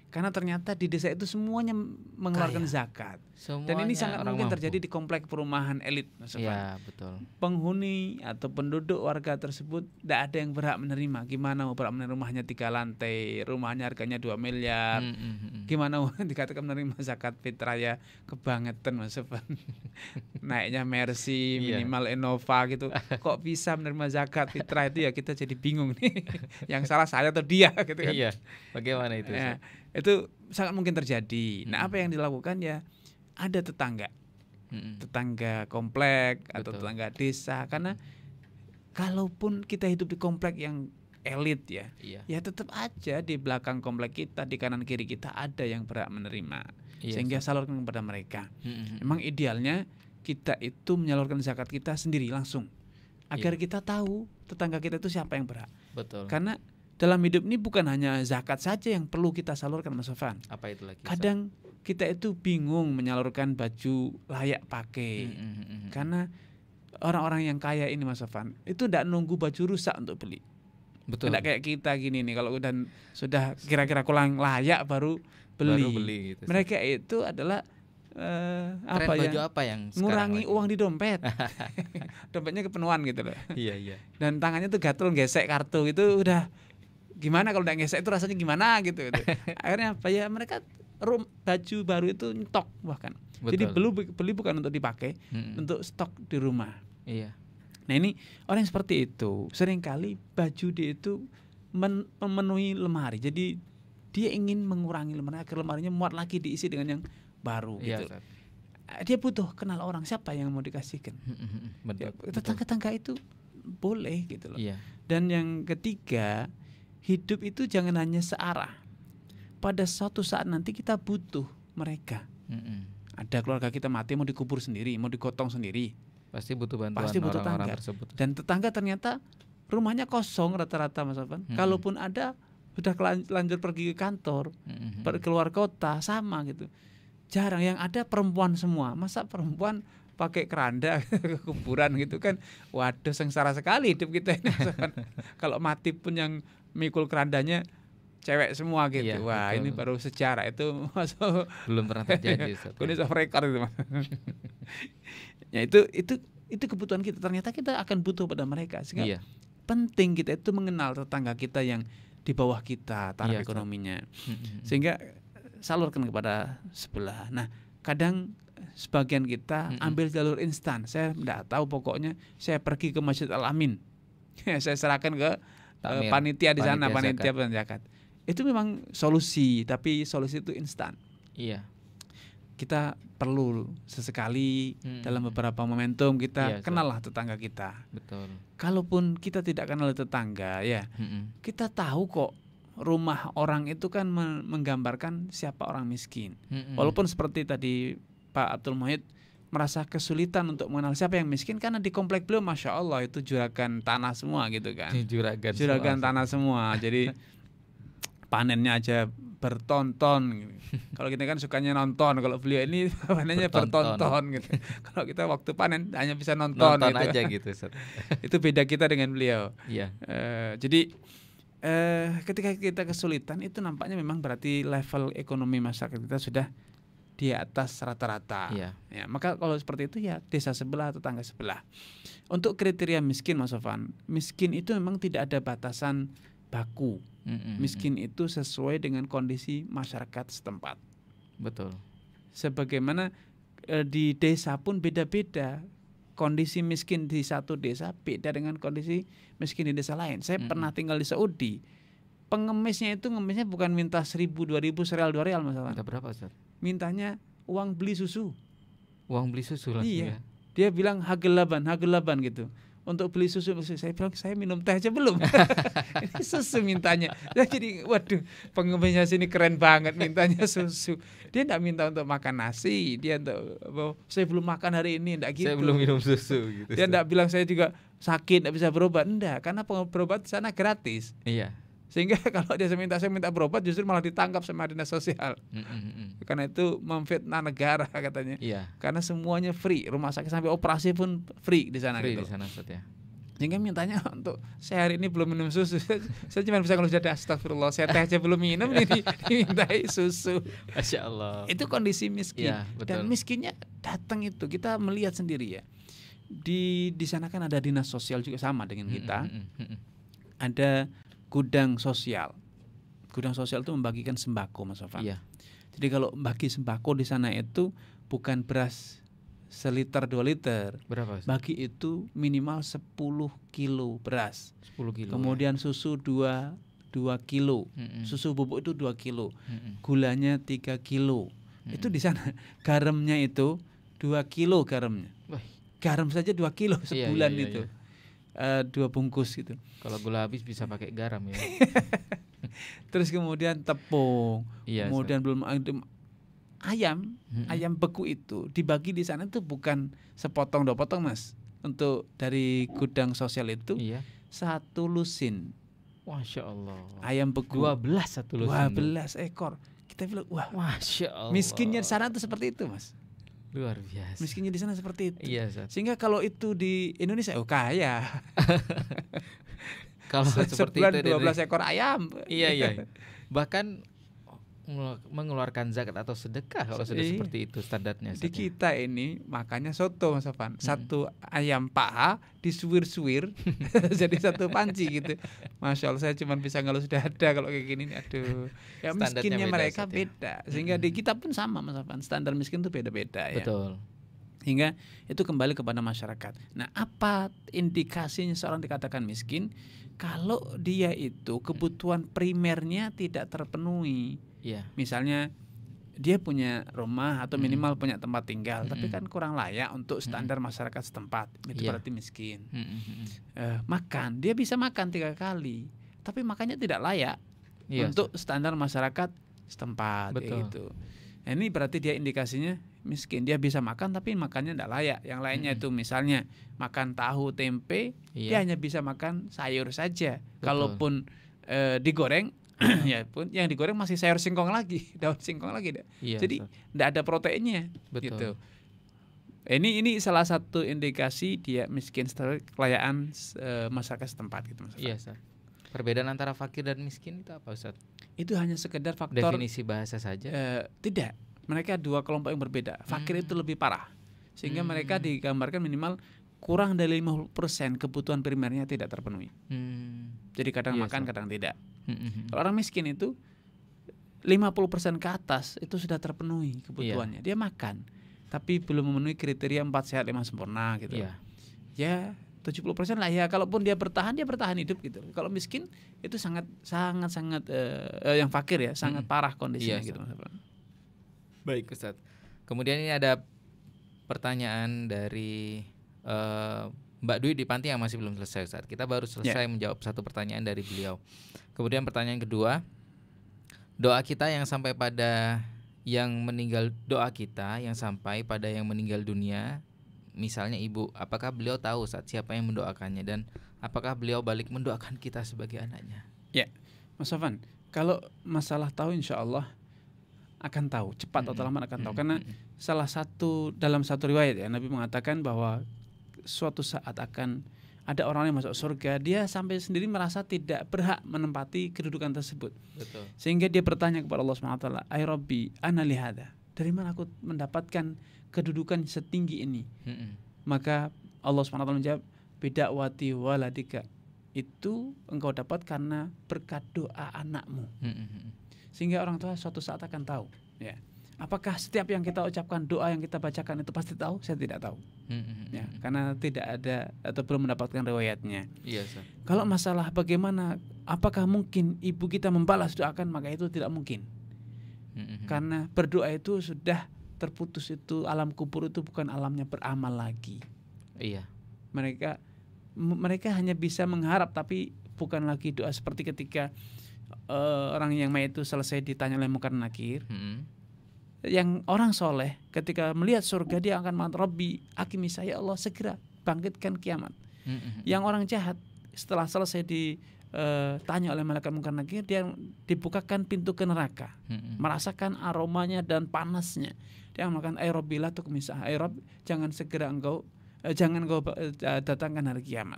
Karena ternyata di desa itu semuanya mengeluarkan Kaya. zakat. Semuanya Dan ini sangat mungkin mampu. terjadi di komplek perumahan elit, ya, betul. Penghuni atau penduduk warga tersebut tidak ada yang berhak menerima. Gimana mau berhak menerima rumahnya tiga lantai, rumahnya harganya dua miliar. Hmm, hmm, hmm. Gimana *laughs* dikatakan menerima zakat fitrah ya kebangetan, Mas *laughs* Naiknya Mercy, iya. minimal yeah. Innova gitu. *laughs* Kok bisa menerima zakat fitrah itu ya kita jadi bingung nih. yang salah saya atau dia gitu kan. Iya. Bagaimana itu? Ya, itu sangat mungkin terjadi. Nah, hmm. apa yang dilakukan ya? ada tetangga hmm. tetangga komplek Betul. atau tetangga desa karena kalaupun kita hidup di komplek yang elit ya iya. ya tetap aja di belakang komplek kita di kanan kiri kita ada yang berhak menerima iya, sehingga so. salurkan kepada mereka hmm. emang idealnya kita itu menyalurkan zakat kita sendiri langsung iya. agar iya. kita tahu tetangga kita itu siapa yang berhak Betul. karena dalam hidup ini bukan hanya zakat saja yang perlu kita salurkan Mas Sofan. Apa itu lagi? Kadang kita itu bingung menyalurkan baju layak pakai. mm hmm, hmm, hmm, hmm, Karena orang-orang yang kaya ini Mas Evan itu tidak nunggu baju rusak untuk beli. Betul. Tidak kayak kita gini nih kalau udah sudah kira-kira kurang layak baru beli. Baru beli gitu. Mereka itu adalah uh, apa ya? baju ya? apa yang ngurangi uang di dompet. *laughs* Dompetnya kepenuhan gitu loh. Iya, iya. Dan tangannya tuh gatel gesek kartu gitu udah gimana kalau udah gesek itu rasanya gimana gitu, gitu. *laughs* Akhirnya apa ya mereka rum, baju baru itu nyetok bahkan. Betul. Jadi beli beli bukan untuk dipakai, hmm. untuk stok di rumah. Iya. Nah ini orang yang seperti itu seringkali baju dia itu men memenuhi lemari. Jadi dia ingin mengurangi lemari agar lemarinya muat lagi diisi dengan yang baru iya, gitu. Kan. Dia butuh kenal orang siapa yang mau dikasihkan. Ya, betul. Tetangga-tetangga itu boleh gitu loh. Iya. Dan yang ketiga hidup itu jangan hanya searah pada suatu saat nanti kita butuh mereka. Mm -hmm. Ada keluarga kita mati mau dikubur sendiri, mau dikotong sendiri. Pasti butuh bantuan Pasti butuh orang, -orang tetangga. tersebut. Dan tetangga ternyata rumahnya kosong rata-rata Mas Afan. Mm -hmm. Kalaupun ada sudah lanjut pergi ke kantor, mm -hmm. keluar kota sama gitu. Jarang yang ada perempuan semua. Masa perempuan pakai keranda *laughs* ke kuburan gitu kan waduh sengsara sekali hidup kita ini *laughs* kalau mati pun yang mikul kerandanya cewek semua gitu. Iya, Wah, betul. ini baru sejarah itu *laughs* masuk belum pernah terjadi. Guinness *laughs* record itu. *laughs* ya itu itu itu kebutuhan kita. Ternyata kita akan butuh pada mereka. Sehingga iya. penting kita itu mengenal tetangga kita yang di bawah kita taraf iya, ekonominya. Hmm, hmm, hmm. Sehingga eh, salurkan kepada sebelah. Nah, kadang eh, sebagian kita ambil jalur instan. Saya tidak tahu pokoknya saya pergi ke Masjid Al Amin. saya serahkan ke eh, Tamir, panitia di sana, panitia penzakat itu memang solusi tapi solusi itu instan iya kita perlu sesekali hmm. dalam beberapa momentum kita iya, kenallah so. tetangga kita betul kalaupun kita tidak kenal tetangga ya hmm. kita tahu kok rumah orang itu kan menggambarkan siapa orang miskin hmm. walaupun seperti tadi Pak Abdul Muhid merasa kesulitan untuk mengenal siapa yang miskin karena di komplek beliau masya Allah itu juragan tanah semua gitu kan *laughs* juragan juragan semua. tanah semua jadi *laughs* panennya aja bertonton. Gitu. *laughs* kalau kita kan sukanya nonton, kalau beliau ini *laughs* panennya bertonton, bertonton gitu. *laughs* kalau kita waktu panen hanya bisa nonton, nonton gitu. aja gitu. itu beda kita dengan beliau. Iya. Uh, jadi uh, ketika kita kesulitan itu nampaknya memang berarti level ekonomi masyarakat kita sudah di atas rata-rata. Iya. Ya, maka kalau seperti itu ya desa sebelah atau tangga sebelah. Untuk kriteria miskin Mas Sofan, miskin itu memang tidak ada batasan baku Miskin itu sesuai dengan kondisi masyarakat setempat. Betul. Sebagaimana e, di desa pun beda-beda. Kondisi miskin di satu desa beda dengan kondisi miskin di desa lain. Saya mm-hmm. pernah tinggal di Saudi. Pengemisnya itu ngemisnya bukan minta seribu, dua ribu, serial, dua real masalah. Minta berapa, Ustaz? Mintanya uang beli susu. Uang beli susu lah iya. Ya? Dia bilang hagelaban, hagelaban gitu untuk beli susu, susu. Saya bilang saya minum teh aja belum. *laughs* ini susu mintanya. jadi waduh pengemisnya sini keren banget mintanya susu. Dia tidak minta untuk makan nasi, dia untuk saya belum makan hari ini tidak gitu. Saya belum minum susu gitu. Dia tidak bilang saya juga sakit tidak bisa berobat. Enggak, karena berobat sana gratis. Iya sehingga *laughs* kalau dia minta saya minta berobat justru malah ditangkap sama dinas sosial mm -hmm. karena itu memfitnah negara *laughs* katanya iya. karena semuanya free rumah sakit sampai operasi pun free di sana free gitu di sana ya sehingga mintanya *laughs* untuk saya hari ini belum minum susu saya cuma bisa kalau sudah astagfirullah saya teh aja belum minum ini dimintai susu Masya Allah itu kondisi miskin ya, betul. dan miskinnya datang itu kita melihat sendiri ya di di sana kan ada dinas sosial juga sama dengan mm, kita mm -hmm. ada gudang sosial. Gudang sosial itu membagikan sembako, Mas Sofan. Iya. Jadi kalau bagi sembako di sana itu bukan beras seliter dua liter. Berapa? Sih? Bagi itu minimal 10 kilo beras. 10 kilo. Kemudian ya. susu 2 2 kilo. Mm -mm. Susu bubuk itu 2 kilo. Mm -mm. Gulanya 3 kilo. Mm -mm. Itu di sana *laughs* garamnya itu 2 kilo garamnya. Wah. Garam saja 2 kilo iya, sebulan iya, iya, iya, itu. Iya uh, dua bungkus gitu. Kalau gula habis bisa pakai garam ya. *laughs* Terus kemudian tepung, iya, kemudian belum ah, ayam, hmm. ayam beku itu dibagi di sana itu bukan sepotong dua potong mas. Untuk dari gudang sosial itu iya. satu lusin. Masya Allah. Ayam beku. 12 satu lusin. 12 ekor. Kita bilang wah. Masya Allah. Miskinnya sana tuh seperti itu mas. Luar biasa. Miskinnya di sana seperti itu. Iya, Sehingga kalau itu di Indonesia oh kaya. *laughs* kalau Se seperti itu dua belas ekor ayam. Iya, iya. *laughs* Bahkan mengeluarkan zakat atau sedekah kalau sudah iya. seperti itu standarnya. Di ya? kita ini makanya soto Mas Afan. Hmm. Satu ayam paha disuwir-suwir *laughs* jadi satu panci gitu. Masya Allah saya cuma bisa ngelus dada kalau kayak gini nih. Aduh. Ya miskinnya beda, mereka saatnya. beda. Sehingga hmm. di kita pun sama Mas Afan. Standar miskin itu beda-beda ya. Betul hingga itu kembali kepada masyarakat. Nah, apa indikasinya seorang dikatakan miskin? Kalau dia itu kebutuhan primernya tidak terpenuhi yeah. misalnya dia punya rumah atau hmm. minimal mm. punya tempat tinggal, mm. tapi hmm. kan kurang layak untuk standar mm. masyarakat setempat. Itu yeah. berarti miskin. Mm. Uh, makan, dia bisa makan tiga kali, tapi makannya tidak layak yeah. untuk standar masyarakat setempat. Betul. Gitu. Nah, ini berarti dia indikasinya miskin. Dia bisa makan tapi makannya tidak layak. Yang lainnya mm. itu misalnya makan tahu tempe, yeah. dia iya. hanya bisa makan sayur saja. Betul. Kalaupun uh, digoreng *clears throat* ya pun yang digoreng masih sayur singkong lagi, *laughs* daun singkong lagi. Iya, Jadi tidak ada proteinnya. Gitu. Betul. Gitu. Ini ini salah satu indikasi dia miskin setelah kelayaan e, eh, masyarakat setempat gitu Mas. Iya, Perbedaan antara fakir dan miskin itu apa Ustaz? Itu hanya sekedar faktor definisi bahasa saja. E, tidak. Mereka dua kelompok yang berbeda. Fakir hmm. itu lebih parah. Sehingga hmm. mereka digambarkan minimal kurang dari 50% kebutuhan primernya tidak terpenuhi. Hmm. Jadi kadang yes, iya, makan, so. kadang tidak. Mm-hmm. Kalau orang miskin itu 50% ke atas itu sudah terpenuhi kebutuhannya. Yeah. Dia makan, tapi belum memenuhi kriteria 4 sehat 5 sempurna gitu. Yeah. Ya 70% lah ya. Kalaupun dia bertahan, dia bertahan hidup gitu. Kalau miskin itu sangat sangat sangat uh, yang fakir ya, sangat hmm parah kondisinya iya, gitu. Ustaz. Baik, Ustaz. Kemudian ini ada pertanyaan dari uh, Mbak Dwi di Panti yang masih belum selesai Ustaz. Kita baru ya. selesai yeah. menjawab satu pertanyaan dari beliau. Kemudian pertanyaan kedua, doa kita yang sampai pada yang meninggal doa kita yang sampai pada yang meninggal dunia misalnya ibu apakah beliau tahu saat siapa yang mendoakannya dan apakah beliau balik mendoakan kita sebagai anaknya ya Mas Afan kalau masalah tahu insya Allah akan tahu cepat atau lambat akan tahu karena salah satu dalam satu riwayat ya Nabi mengatakan bahwa suatu saat akan ada orang yang masuk surga, dia sampai sendiri merasa tidak berhak menempati kedudukan tersebut. Betul. Sehingga dia bertanya kepada Allah SWT, Ay Rabbi, ana lihada? Dari mana aku mendapatkan kedudukan setinggi ini?" Mm-mm. Maka Allah SWT menjawab, "Bidakwati waladika." Itu engkau dapat karena berkat doa anakmu. Mm-mm. Sehingga orang tua suatu saat akan tahu, ya. Apakah setiap yang kita ucapkan doa yang kita bacakan itu pasti tahu? Saya tidak tahu. Hmm, hmm, hmm ya, hmm. karena tidak ada atau belum mendapatkan riwayatnya. Iya, sir. Kalau masalah bagaimana apakah mungkin ibu kita membalas doakan maka itu tidak mungkin. Hmm, karena berdoa itu sudah terputus itu alam kubur itu bukan alamnya beramal lagi. Iya. Mereka mereka hanya bisa mengharap tapi bukan lagi doa seperti ketika uh, orang yang mayat itu selesai ditanya oleh mungkar nakir. Hmm yang orang soleh ketika melihat surga dia akan mengatakan Rabbi akimi saya Allah segera bangkitkan kiamat yang orang jahat setelah selesai ditanya eh, oleh malaikat mungkar nakir dia dibukakan pintu ke neraka merasakan aromanya dan panasnya dia mengatakan ay Robilah tuh kemisah ay Rob jangan segera engkau eh, jangan engkau eh, datangkan hari kiamat.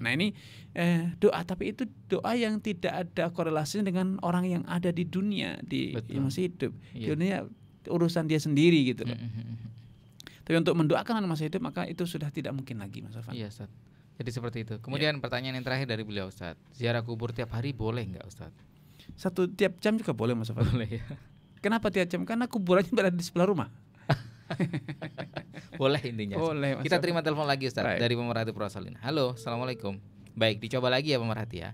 Nah ini eh, doa tapi itu doa yang tidak ada korelasinya dengan orang yang ada di dunia di yang masih hidup. Yeah. Di dunia urusan dia sendiri gitu loh. Hmm, hmm, hmm, Tapi untuk mendoakan anak masa hidup maka itu sudah tidak mungkin lagi Mas Sofan. Iya Ustaz. Jadi seperti itu. Kemudian ya. pertanyaan yang terakhir dari beliau Ustaz. Ziarah kubur tiap hari boleh nggak Ustaz? Satu tiap jam juga boleh Mas Sofan. Boleh ya. Kenapa tiap jam? Karena kuburannya berada di sebelah rumah. *laughs* boleh intinya. Boleh. Mas Kita terima telepon lagi Ustaz Baik. dari pemerhati Prosalin. Halo, Assalamualaikum. Baik, dicoba lagi ya pemerhati ya.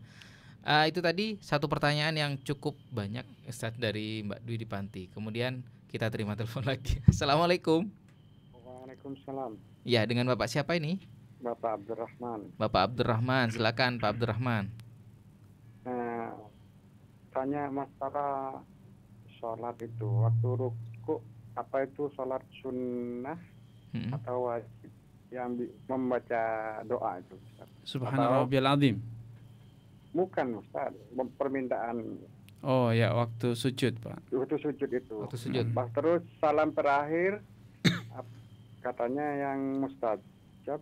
Uh, itu tadi satu pertanyaan yang cukup banyak Ustaz dari Mbak Dwi di Panti. Kemudian kita terima telepon lagi. *laughs* Assalamualaikum. Waalaikumsalam. Ya, dengan Bapak siapa ini? Bapak Abdurrahman. Bapak Abdurrahman, silakan Pak Abdurrahman. Nah, tanya masalah sholat itu waktu ruku apa itu sholat sunnah hmm. atau wajib yang membaca doa itu. Subhanallah Bukan Ustaz, permintaan Oh ya waktu sujud pak. Waktu sujud itu. Waktu sujud. Pas terus salam terakhir katanya yang mustajab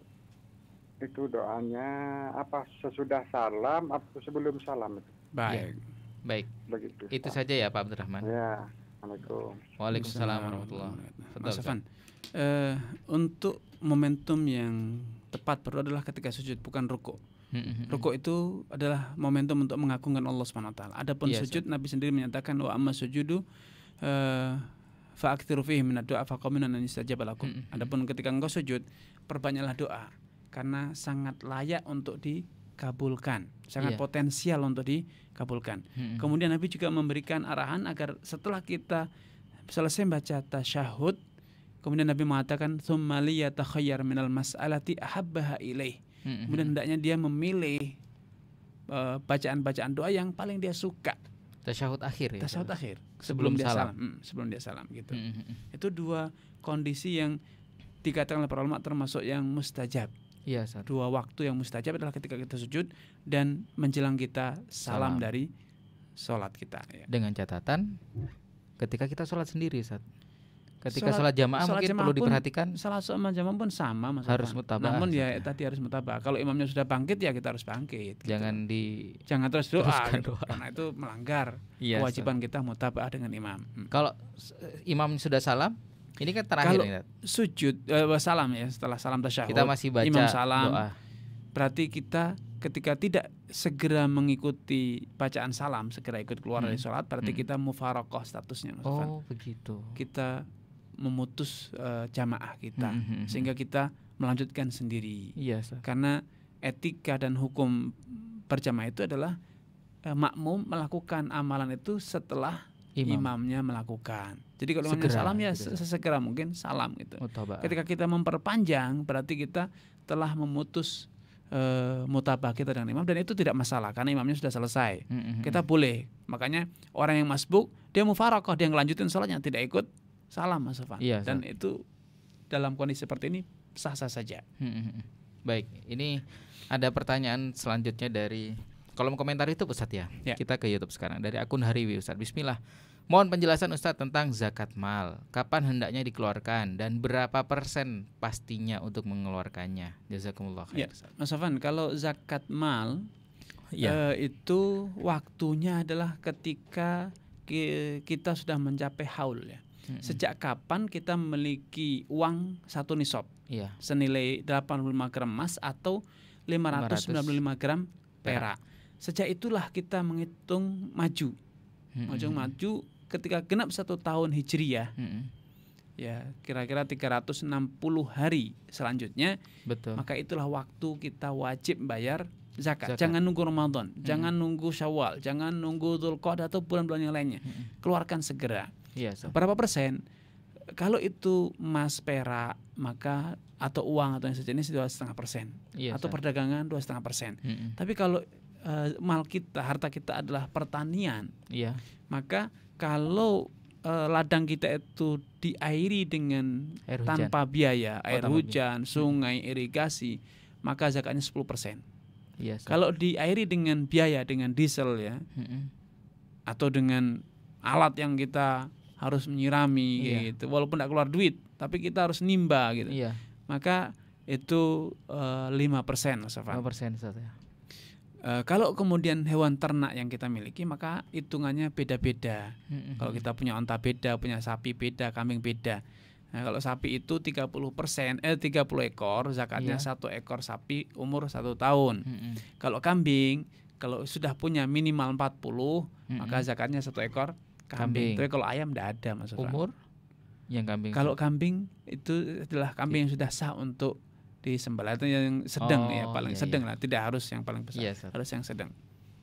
itu doanya apa sesudah salam atau sebelum salam itu. Baik. Ya. Baik. Begitu. Itu pak. saja ya Pak Rahman. Ya. Assalamualaikum. Waalaikumsalam warahmatullahi wabarakatuh. Eh, untuk momentum yang tepat perlu adalah ketika sujud bukan rukuk. Mm-hmm. Rukuk itu adalah momentum untuk mengagungkan Allah Subhanahu wa taala. Adapun yes, iya, sujud Nabi sendiri menyatakan wa amma sujudu uh, eh, fa aktiru fihi min ad-du'a fa Adapun ketika engkau sujud, perbanyaklah doa karena sangat layak untuk dikabulkan, sangat yeah. potensial untuk dikabulkan. Hmm. Kemudian Nabi juga memberikan arahan agar setelah kita selesai baca tasyahud, kemudian Nabi mengatakan summa minal mas'alati ahabbaha ilaih hmm. kemudian hendaknya dia memilih uh, bacaan-bacaan doa yang paling dia suka tasyahud akhir ya tasyahud akhir sebelum, sebelum dia salam, salam. Hmm, sebelum dia salam gitu hmm. itu dua kondisi yang dikatakan oleh para ulama termasuk yang mustajab Iya, Dua waktu yang mustajab adalah ketika kita sujud dan menjelang kita salam, salam. dari sholat kita. Ya. Dengan catatan ketika kita sholat sendiri, Ustaz. Ketika sholat, sholat jamaah sholat mungkin jamaah perlu pun, diperhatikan. Sholat sama jamaah pun sama mas. Harus mutabah. Namun ya tadi harus mutabah. Kalau imamnya sudah bangkit ya kita harus bangkit. Gitu. Jangan di jangan terus doa, gitu. karena itu melanggar yes, iya, kewajiban so. kita mutabah dengan imam. Hmm. Kalau imam sudah salam, ini kan terakhir Kalau sujud eh, salam ya setelah salam tasyahud. Kita masih baca imam salam. Doa. Berarti kita ketika tidak segera mengikuti bacaan salam segera ikut keluar hmm. dari sholat berarti hmm. kita mufarokoh statusnya mas Oh begitu. Kita memutus uh, jamaah kita mm -hmm. sehingga kita melanjutkan sendiri. Yes, iya, Karena etika dan hukum berjamaah itu adalah uh, makmum melakukan amalan itu setelah Imam. imamnya melakukan. Jadi kalau segera, salam ya gitu, sesegera mungkin salam gitu. Oh, Ketika kita memperpanjang berarti kita telah memutus uh, mutabah kita dengan imam dan itu tidak masalah karena imamnya sudah selesai. Mm -hmm. Kita boleh. Makanya orang yang masbuk dia mufarakoh dia ngelanjutin sholatnya tidak ikut salah Mas Evan Iya, Dan itu dalam kondisi seperti ini sah-sah saja. Hmm, hmm, hmm, baik, ini ada pertanyaan selanjutnya dari kolom komentar itu pusat ya. ya. Kita ke YouTube sekarang dari akun Hariwi Ustadz. Bismillah. Mohon penjelasan Ustadz tentang zakat mal. Kapan hendaknya dikeluarkan dan berapa persen pastinya untuk mengeluarkannya? Jazakumullah khair. Ya, Mas Afan, kalau zakat mal ya. eh, itu waktunya adalah ketika kita sudah mencapai haul ya hmm. sejak kapan kita memiliki uang satu nisab yeah. senilai 85 gram emas atau 595 gram perak. Sejak itulah kita menghitung maju. Hmm. maju ketika genap satu tahun Hijriah. Hmm. Ya, kira-kira 360 hari selanjutnya. Betul. Maka itulah waktu kita wajib bayar zakat. zakat. Jangan nunggu Ramadan, hmm. jangan nunggu Syawal, jangan nunggu Dzulqa'dah atau bulan-bulan yang lainnya. Hmm. Keluarkan segera. Iya, Berapa persen? Kalau itu emas perak maka atau uang atau yang sejenis dua setengah persen yes, iya, atau sir. perdagangan dua setengah persen. Tapi kalau uh, mal kita harta kita adalah pertanian, yeah. maka kalau uh, ladang kita itu diairi dengan air hujan. tanpa biaya air oh, hujan, biaya. sungai, irigasi, maka zakatnya 10 persen. Iya, kalau diairi dengan biaya dengan diesel ya, mm -hmm. atau dengan alat yang kita harus menyirami iya. gitu walaupun tidak keluar duit tapi kita harus nimba gitu iya. maka itu eh, lima persen lima persen Uh, kalau kemudian hewan ternak yang kita miliki maka hitungannya beda-beda. Mm-hmm. Kalau kita punya onta beda, punya sapi beda, kambing beda. Nah, kalau sapi itu 30% eh 30 ekor, zakatnya iya. satu ekor sapi umur satu tahun. Mm-hmm. Kalau kambing kalau sudah punya minimal 40 mm-hmm. maka zakatnya satu ekor Kambing. kambing. Tapi kalau ayam tidak ada mas. Umur yang kambing. Kalau kambing itu adalah kambing yang sudah sah untuk disembelih itu yang sedang ya, oh, ya paling iya, sedang iya. lah, tidak harus yang paling besar, iya, harus yang sedang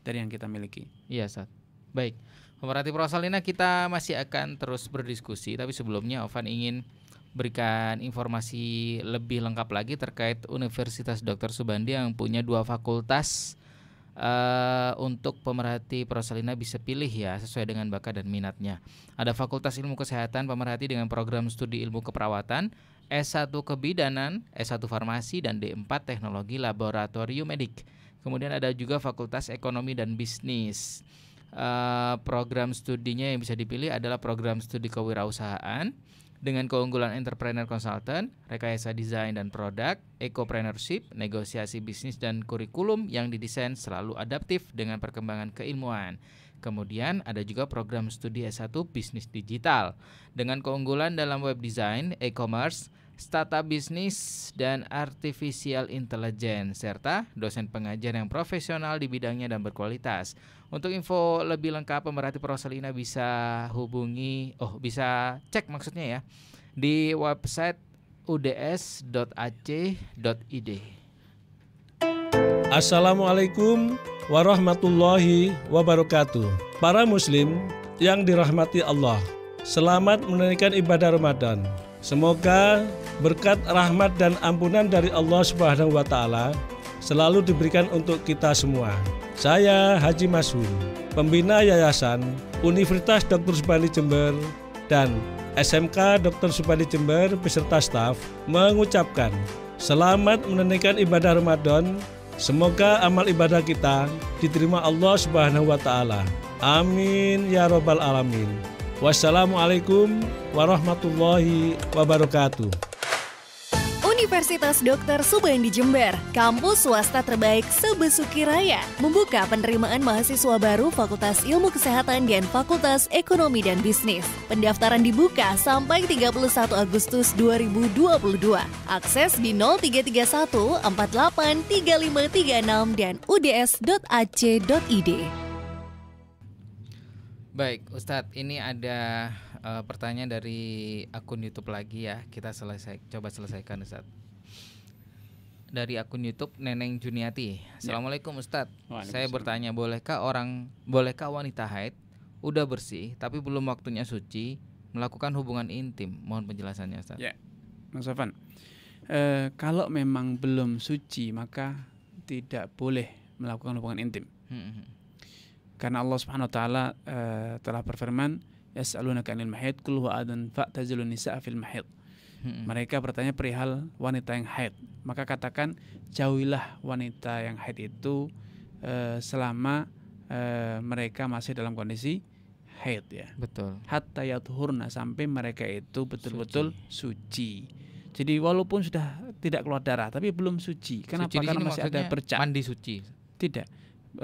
dari yang kita miliki. Iya, Sat. Baik. Pemerhati prosalina kita masih akan terus berdiskusi, tapi sebelumnya Ovan ingin berikan informasi lebih lengkap lagi terkait Universitas Dr. Subandi yang punya dua fakultas uh, untuk pemerhati proselina bisa pilih ya sesuai dengan bakat dan minatnya. Ada Fakultas Ilmu Kesehatan pemerhati dengan program studi ilmu keperawatan, S1 kebidanan, S1 farmasi dan D4 teknologi laboratorium medik. Kemudian ada juga Fakultas Ekonomi dan Bisnis. Uh, program studinya yang bisa dipilih adalah program studi kewirausahaan, dengan keunggulan entrepreneur consultant, rekayasa desain dan produk, ecopreneurship, negosiasi bisnis dan kurikulum yang didesain selalu adaptif dengan perkembangan keilmuan. Kemudian ada juga program studi S1 Bisnis Digital. Dengan keunggulan dalam web design, e-commerce, Stata Bisnis dan Artificial Intelligence, serta dosen pengajar yang profesional di bidangnya dan berkualitas. Untuk info lebih lengkap pemerhati Proselina bisa hubungi, oh bisa cek maksudnya ya, di website uds.ac.id. Assalamualaikum warahmatullahi wabarakatuh. Para muslim yang dirahmati Allah, selamat menunaikan ibadah Ramadan. Semoga Berkat rahmat dan ampunan dari Allah Subhanahu wa taala selalu diberikan untuk kita semua. Saya Haji Masun, pembina Yayasan Universitas Dr. Subali Jember dan SMK Dr. Subali Jember beserta staf mengucapkan selamat menunaikan ibadah Ramadan. Semoga amal ibadah kita diterima Allah Subhanahu wa taala. Amin ya robbal alamin. Wassalamualaikum warahmatullahi wabarakatuh. Universitas Dr. Subandi Jember, kampus swasta terbaik sebesuki raya, membuka penerimaan mahasiswa baru Fakultas Ilmu Kesehatan dan Fakultas Ekonomi dan Bisnis. Pendaftaran dibuka sampai 31 Agustus 2022. Akses di 0331 48 3536 dan uds.ac.id. Baik, Ustadz, ini ada uh, pertanyaan dari akun YouTube lagi ya. Kita selesai coba selesaikan Ustaz. Dari akun YouTube Neneng Juniati. Ya. Assalamualaikum Ustaz. Saya bertanya, bolehkah orang bolehkah wanita haid udah bersih tapi belum waktunya suci melakukan hubungan intim? Mohon penjelasannya Ustaz. Ya. Mas Afan. E, kalau memang belum suci maka tidak boleh melakukan hubungan intim. Hmm. hmm, hmm. Karena Allah Subhanahu wa taala uh, telah berfirman yas'alunaka 'anil mahid qul huwa adan fa'tazilun nisa'a fil mahid. Mereka bertanya perihal wanita yang haid. Maka katakan jauhilah wanita yang haid itu e, selama e, mereka masih dalam kondisi haid ya. Betul. Hatta yathurna sampai mereka itu betul-betul suci. suci. Jadi walaupun sudah tidak keluar darah tapi belum suci. Kenapa? Suci Karena masih ada bercak. Mandi suci. Tidak.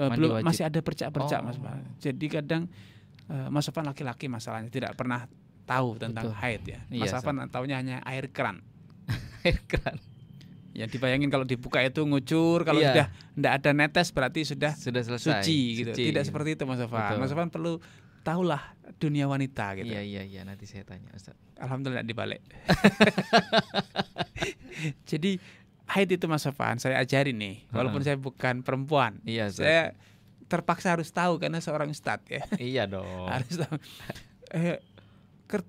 Eh, mandi belum wajib. masih ada bercak-bercak oh. Mas. Jadi kadang Eh, Mas Afan laki-laki masalahnya tidak pernah tahu tentang Betul. haid ya. Iya, Mas iya, tahunnya tahunya hanya air keran. *laughs* air keran. Ya dibayangin kalau dibuka itu ngucur, kalau iya. sudah tidak ada netes berarti sudah sudah selesai. Suci, gitu. tidak seperti itu Mas Afan. Mas Afan perlu tahulah dunia wanita gitu. Iya iya iya nanti saya tanya Ustaz. Alhamdulillah dibalik. *laughs* Jadi haid itu Mas Afan saya ajarin nih, walaupun uh saya bukan perempuan. Iya Ustaz. Saya terpaksa harus tahu karena seorang stat ya. Iya *laughs* dong. harus tahu. Eh,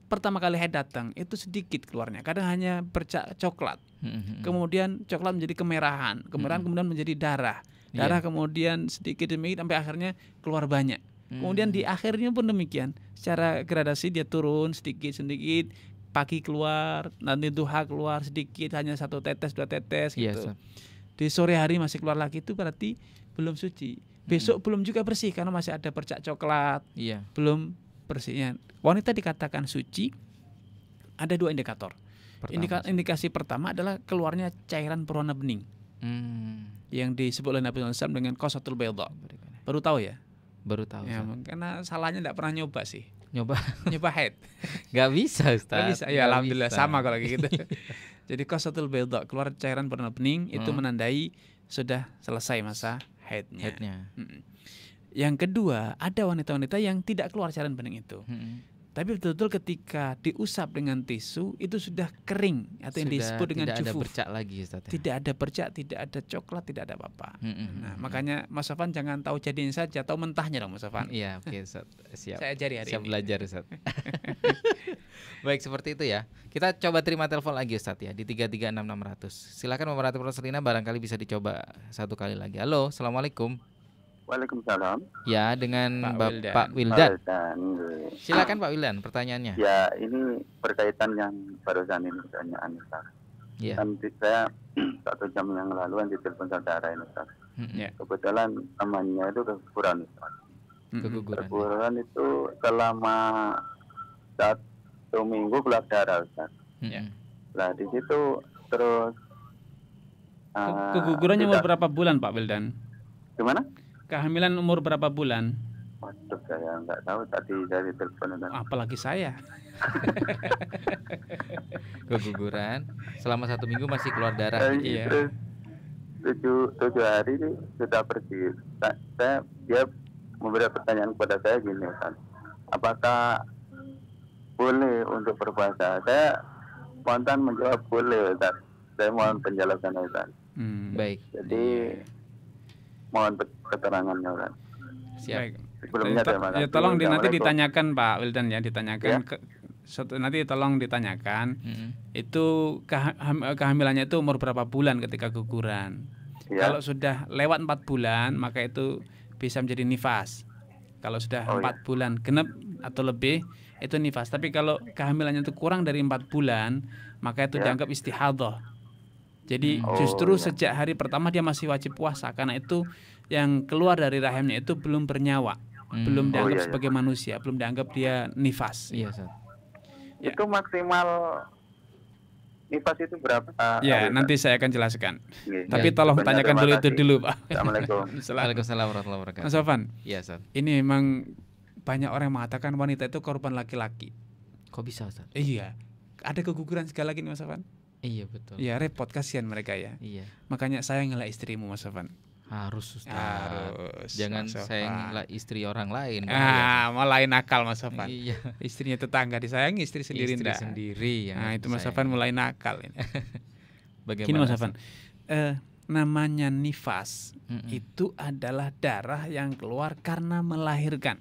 pertama kali head datang itu sedikit keluarnya, kadang hanya bercak coklat. Mm-hmm. Kemudian coklat menjadi kemerahan, kemerahan mm-hmm. kemudian menjadi darah, iya. darah yeah. kemudian sedikit demi sampai akhirnya keluar banyak. Mm-hmm. Kemudian di akhirnya pun demikian, secara gradasi dia turun sedikit sedikit, pagi keluar, nanti duha keluar sedikit, hanya satu tetes dua tetes iya, gitu. Yes, di sore hari masih keluar lagi itu berarti belum suci Besok hmm. belum juga bersih karena masih ada percak coklat. Iya. Belum bersihnya. Wanita dikatakan suci ada dua indikator. Pertama, Indika indikasi pertama adalah keluarnya cairan berwarna bening. Hmm. Yang disebut oleh Nabi Muhammad SAW dengan kosatul bayda. Baru tahu ya? Baru tahu. Ya, karena salahnya tidak pernah nyoba sih. Nyoba *laughs* nyoba head. Gak bisa, Ustaz. Gak bisa. Ya Gak alhamdulillah bisa. sama kalau gitu. *laughs* Jadi kosatul bayda, keluar cairan berwarna bening hmm. itu menandai sudah selesai masa headnya. headnya. Mm -mm. Yang kedua, ada wanita-wanita yang tidak keluar cairan bening itu. Mm -mm. Tapi betul-betul ketika diusap dengan tisu itu sudah kering atau sudah yang disebut dengan tidak jufuf. Tidak ada bercak lagi Ustaz. Ya? Tidak ada bercak, tidak ada coklat, tidak ada apa-apa. Hmm, nah, makanya Mas Sofan jangan tahu jadinya saja, tahu mentahnya dong Mas Sofan. Iya, oke okay, Siap. Saya ajari hari Siap ini. belajar Ustaz. *laughs* Baik, seperti itu ya. Kita coba terima telepon lagi Ustaz ya di ratus. Silakan Ratu Rosalina barangkali bisa dicoba satu kali lagi. Halo, Assalamualaikum. Waalaikumsalam. Ya, dengan Pak Bapak Wildan. Wildan. Wildan. Silakan Pak Wildan pertanyaannya. Ya, ini berkaitan yang barusan ini pertanyaan Ustaz. Iya. Kan saya *clears throat* satu jam yang lalu yang ditelepon saudara ini Ustaz. Ya. Kebetulan temannya itu keguguran Ustaz. Keguguran. Keguguran ya. itu selama satu minggu gelap darah Ustaz. Iya. Nah, di situ terus ah, Kegugurannya berapa bulan Pak Wildan? Gimana? Kehamilan umur berapa bulan? Waduh, saya nggak tahu tadi dari telepon. Apalagi saya. *laughs* Keguguran. Selama satu minggu masih keluar darah. Eh, iya. Tujuh, tujuh hari ini sudah pergi. Saya, dia memberi pertanyaan kepada saya gini kan, apakah boleh untuk berpuasa? Saya spontan menjawab boleh, Ustaz. Saya mohon penjelasan Ustaz. Hmm, baik. Jadi iya mohon keterangannya Pak. Siap. Baik. Sebelumnya ya, ya tolong di, nanti ditanyakan Pak Wildan ya ditanyakan ya. Ke, nanti tolong ditanyakan hmm. itu kehamilannya itu umur berapa bulan ketika guguran. Ya. Kalau sudah lewat empat bulan maka itu bisa menjadi nifas. Kalau sudah empat oh, ya. bulan genep atau lebih itu nifas. Tapi kalau kehamilannya itu kurang dari empat bulan maka itu ya. dianggap istihadah jadi hmm. oh, justru ya. sejak hari pertama dia masih wajib puasa karena itu yang keluar dari rahimnya itu belum bernyawa, hmm. belum oh, dianggap oh, iya, iya. sebagai manusia, belum dianggap dia nifas. Iya, Ustaz. Ya. Itu maksimal nifas itu berapa? Ya, nanti kan? saya akan jelaskan. Ya, Tapi ya, tolong tanyakan dulu itu dulu, Pak. Assalamualaikum. Assalamualaikum *laughs* warahmatullahi wabarakatuh. Mas Iya, Ustaz. Ini memang banyak orang yang mengatakan wanita itu korban laki-laki. Kok bisa, Ustaz? Iya. Ada keguguran segala lagi Mas Evan? Iya betul. Iya repot kasihan mereka ya. Iya. Makanya saya sayangilah istrimu Mas Evan. Harus Ustaz. Harus. Jangan sayangilah istri orang lain. Ah, ya. malah lain akal Mas Evan. Iya. Istrinya tetangga disayangi istri sendiri istri enggak. sendiri ya. Nah, itu Mas Evan mulai nakal ini. *laughs* Bagaimana? Gini Mas Evan? Eh, namanya nifas mm -mm. itu adalah darah yang keluar karena melahirkan.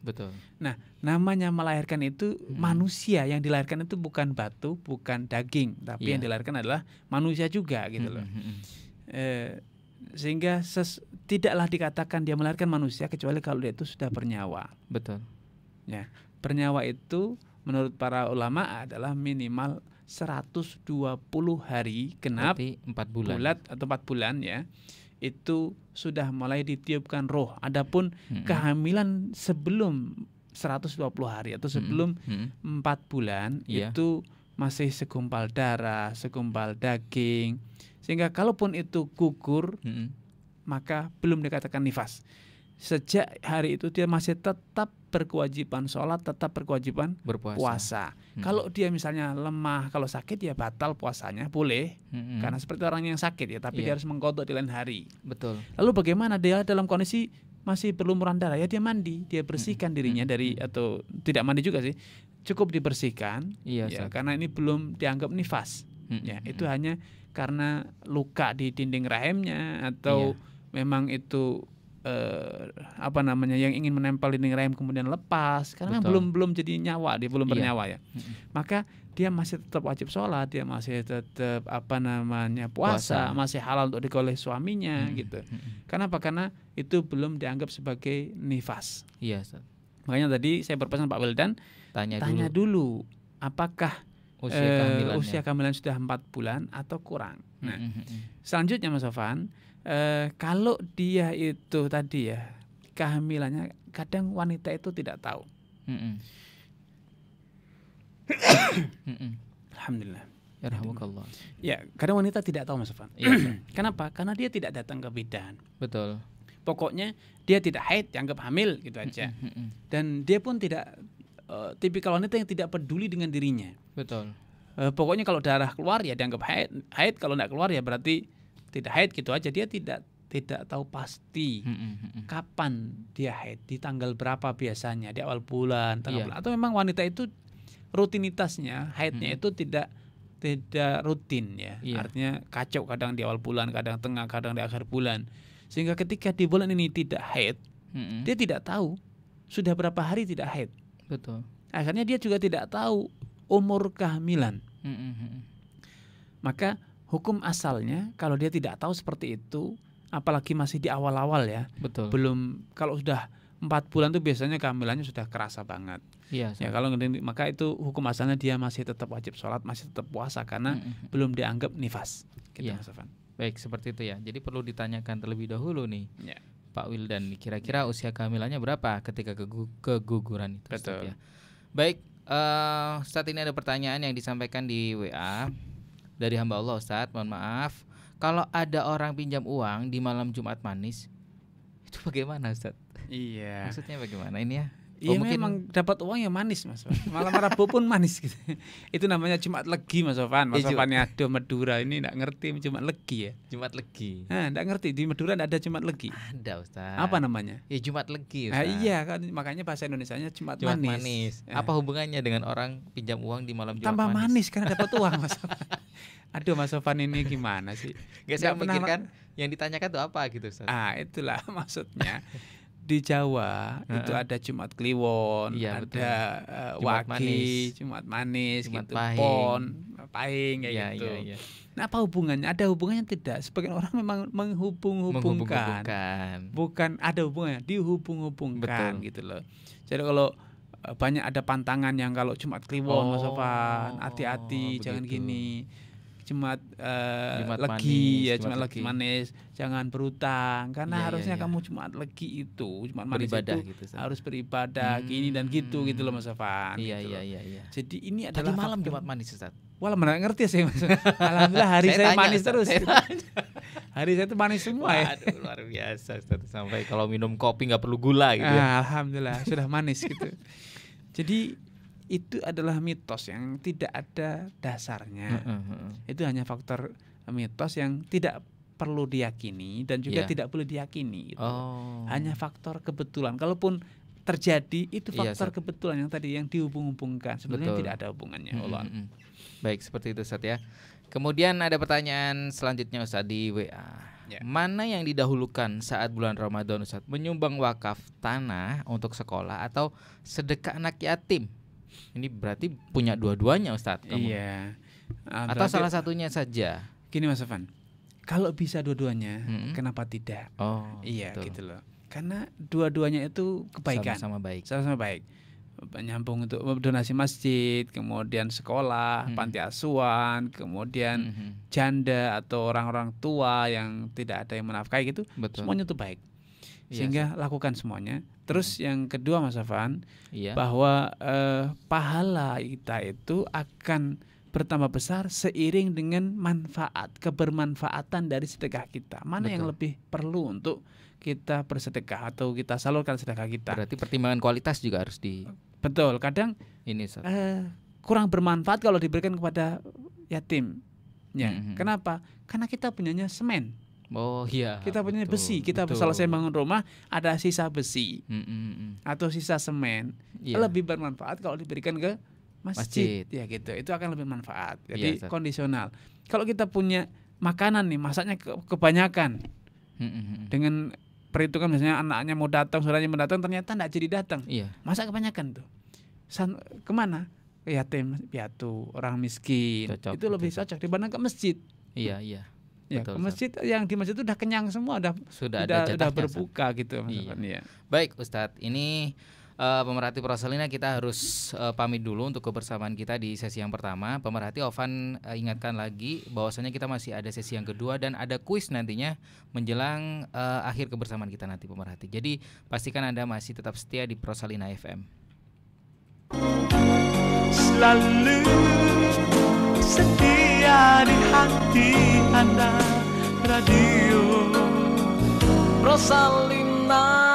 Betul. Nah, namanya melahirkan itu hmm. manusia yang dilahirkan itu bukan batu, bukan daging, tapi yeah. yang iya. dilahirkan adalah manusia juga gitu loh. Hmm. E, sehingga ses, tidaklah dikatakan dia melahirkan manusia kecuali kalau dia itu sudah bernyawa. Betul. Ya, bernyawa itu menurut para ulama adalah minimal 120 hari genap empat bulan. Bulat atau empat bulan ya itu sudah mulai ditiupkan roh. Adapun hmm. kehamilan sebelum 120 hari atau sebelum hmm. Hmm. bulan yeah. itu masih segumpal darah, segumpal daging. Sehingga kalaupun itu gugur, hmm. maka belum dikatakan nifas. Sejak hari itu dia masih tetap berkewajiban sholat tetap berkewajiban berpuasa. Puasa. Hmm. Kalau dia misalnya lemah, kalau sakit ya batal puasanya boleh hmm. karena seperti orang yang sakit ya, tapi yeah. dia harus mengkodok di lain hari. Betul. Lalu bagaimana dia dalam kondisi masih berlumuran darah ya dia mandi, dia bersihkan hmm. dirinya hmm. dari hmm. atau tidak mandi juga sih, cukup dibersihkan iya, ya karena ini belum dianggap nifas. Hmm. Ya hmm, itu hmm. hanya karena luka di dinding rahimnya atau iya. memang itu eh, apa namanya yang ingin menempel dinding rahim kemudian lepas karena Betul. belum belum jadi nyawa dia belum iya. bernyawa ya maka dia masih tetap wajib sholat dia masih tetap apa namanya puasa, puasa. masih halal untuk dikoleh suaminya hmm gitu karena apa karena itu belum dianggap sebagai nifas iya Ustaz. makanya tadi saya berpesan Pak Wildan tanya, tanya dulu. dulu apakah usia eh, kehamilan, usia kehamilan sudah empat bulan atau kurang nah mm-hmm. selanjutnya Mas Sofan eh, kalau dia itu tadi ya kehamilannya kadang wanita itu tidak tahu. Mm *coughs* -mm. Alhamdulillah. Ya rahmatullah. Ya, kadang wanita tidak tahu Mas Evan. Iya. *coughs* Kenapa? Karena dia tidak datang ke bidan. Betul. Pokoknya dia tidak haid, dianggap hamil gitu aja. Dan dia pun tidak uh, tipikal wanita yang tidak peduli dengan dirinya. Betul. Uh, pokoknya kalau darah keluar ya dianggap haid, haid kalau tidak keluar ya berarti tidak haid gitu aja dia tidak tidak tahu pasti hmm, hmm, hmm, hmm. kapan dia haid di tanggal berapa biasanya di awal bulan tengah yeah. bulan atau memang wanita itu rutinitasnya haidnya hmm. itu tidak tidak rutin ya yeah. artinya kacau kadang di awal bulan kadang tengah kadang di akhir bulan sehingga ketika di bulan ini tidak haid hmm. hmm. dia tidak tahu sudah berapa hari tidak haid betul akhirnya dia juga tidak tahu umur kehamilan hmm. hmm maka hukum asalnya kalau dia tidak tahu seperti itu, apalagi masih di awal-awal ya. Betul. Belum kalau sudah empat bulan tuh biasanya kehamilannya sudah kerasa banget. Iya. Ya kalau maka itu hukum asalnya dia masih tetap wajib sholat, masih tetap puasa karena mm -hmm. belum dianggap nifas. Gitu ya. Mas Baik seperti itu ya. Jadi perlu ditanyakan terlebih dahulu nih. Ya. Pak Wildan, kira-kira usia kehamilannya berapa ketika keguguran itu? Betul. Ya. Baik, uh, eh, saat ini ada pertanyaan yang disampaikan di WA dari hamba Allah Ustadz, mohon maaf. Kalau ada orang pinjam uang di malam Jumat manis, itu bagaimana Ustadz? Iya. Maksudnya bagaimana ini ya? Iya mungkin... memang dapat uang ya manis Mas. Malam Rabu pun manis gitu. *laughs* Itu namanya Jumat Legi Mas Sofan. Mas Sofan ya do Madura ini enggak ngerti Jumat Legi ya. Jumat Legi. Nah, enggak ngerti di Madura enggak ada Jumat Legi. Ada Ustaz. Apa namanya? Ya Jumat Legi nah, Ustaz. Nah, iya kan makanya bahasa nya Jumat, Jumat manis. manis. Ya. Apa hubungannya dengan orang pinjam uang di malam Jumat Tambah manis? manis karena dapat *laughs* uang Mas Sofan. aduh Mas Sofan ini gimana sih? Gak saya pikirkan yang ditanyakan tuh apa gitu Ustaz. Ah, itulah *laughs* maksudnya di Jawa uh huh itu ada Jumat Kliwon, ya, ada betul. uh, Jumat Wagi, manis. Jumat Manis, Jumat gitu, pahing. Pon, Pahing kayak ya, gitu. Ya, ya. Nah, apa hubungannya? Ada hubungannya tidak? Sebagian orang memang menghubung-hubungkan, bukan ada hubungannya, dihubung-hubungkan betul. gitu loh. Jadi kalau eh, banyak ada pantangan yang kalau Jumat Kliwon, oh, sopan, hati-hati, oh, jangan begitu. gini cuma uh, eh, jimat legi manis, ya jimat, legi manis jangan berutang karena yeah, iya, harusnya yeah, yeah. kamu cuma legi itu cuma manis beribadah itu gitu, harus beribadah hmm. gini dan hmm. gitu gitu loh Mas Afan iya, gitu iya iya iya jadi ini adalah malam faktor. manis Ustaz Wah, mana ngerti sih Mas. *laughs* Alhamdulillah hari saya, saya tanya, manis terus. Saya *laughs* hari saya tuh manis semua ya. Waduh, ya. luar biasa Ustaz. Sampai kalau minum kopi nggak perlu gula gitu ya. Ah, alhamdulillah sudah manis gitu. *laughs* Jadi itu adalah mitos yang tidak ada dasarnya. Uh, Itu hanya faktor mitos yang tidak perlu diyakini dan juga yeah. tidak boleh diyakini. Gitu. Oh. Hanya faktor kebetulan. Kalaupun terjadi itu iya, faktor kebetulan yang tadi yang dihubung-hubungkan sebenarnya Betul. tidak ada hubungannya. Mm -hmm. Baik seperti itu Ustaz ya. Kemudian ada pertanyaan selanjutnya Ustaz di WA. Yeah. Mana yang didahulukan saat bulan Ramadan Ustaz? Menyumbang wakaf tanah untuk sekolah atau sedekah anak yatim? Ini berarti punya dua-duanya Ustadz kamu. Iya. Uh, Atau salah satunya saja. Gini Mas Evan. Kalau bisa dua-duanya, hmm kenapa tidak? Oh, iya betul. gitu loh. Karena dua-duanya itu kebaikan. Sama-sama baik. Sama-sama baik. Nyambung untuk donasi masjid, kemudian sekolah, hmm panti asuhan, kemudian hmm janda atau orang-orang tua yang tidak ada yang menafkahi gitu, betul. semuanya itu baik. Iya sehingga lakukan semuanya. Terus hmm. yang kedua Mas Afan, yeah. bahwa eh, pahala kita itu akan bertambah besar seiring dengan manfaat kebermanfaatan dari sedekah kita. Mana Betul. yang lebih perlu untuk kita bersedekah atau kita salurkan sedekah kita. Berarti pertimbangan kualitas juga harus di Betul. Kadang ini uh, kurang bermanfaat kalau diberikan kepada yatim. Ya. Mm -hmm. Kenapa? Karena kita punyanya semen. Oh iya. Kita punya betul, besi. Kita betul. selesai bangun rumah ada sisa besi mm, mm, mm. atau sisa semen. Yeah. Lebih bermanfaat kalau diberikan ke masjid. masjid. Ya gitu. Itu akan lebih manfaat. Iya, jadi yeah, kondisional. Kalau kita punya makanan nih, masaknya kebanyakan. Mm, mm, mm, Dengan perhitungan misalnya anaknya mau datang, saudaranya mau datang, ternyata tidak jadi datang. Yeah. Masak kebanyakan tuh. San kemana? Ke yatim, piatu, orang miskin. Cocok, itu lebih cocok dibanding ke masjid. Iya yeah, iya. Yeah Ya, betul, masjid Ustaz. yang di masjid itu udah kenyang semua, udah sudah udah, ada udah berbuka gitu, iya. Iya. Ustaz. gitu. Iya. ya. Baik, Ustadz, ini uh, pemerhati Proselina kita harus uh, pamit dulu untuk kebersamaan kita di sesi yang pertama. Pemerhati Ovan uh, ingatkan lagi bahwasanya kita masih ada sesi yang kedua dan ada kuis nantinya menjelang uh, akhir kebersamaan kita nanti pemerhati. Jadi pastikan Anda masih tetap setia di Proselina FM. Selalu setia saya di hati Anda Radio Rosalina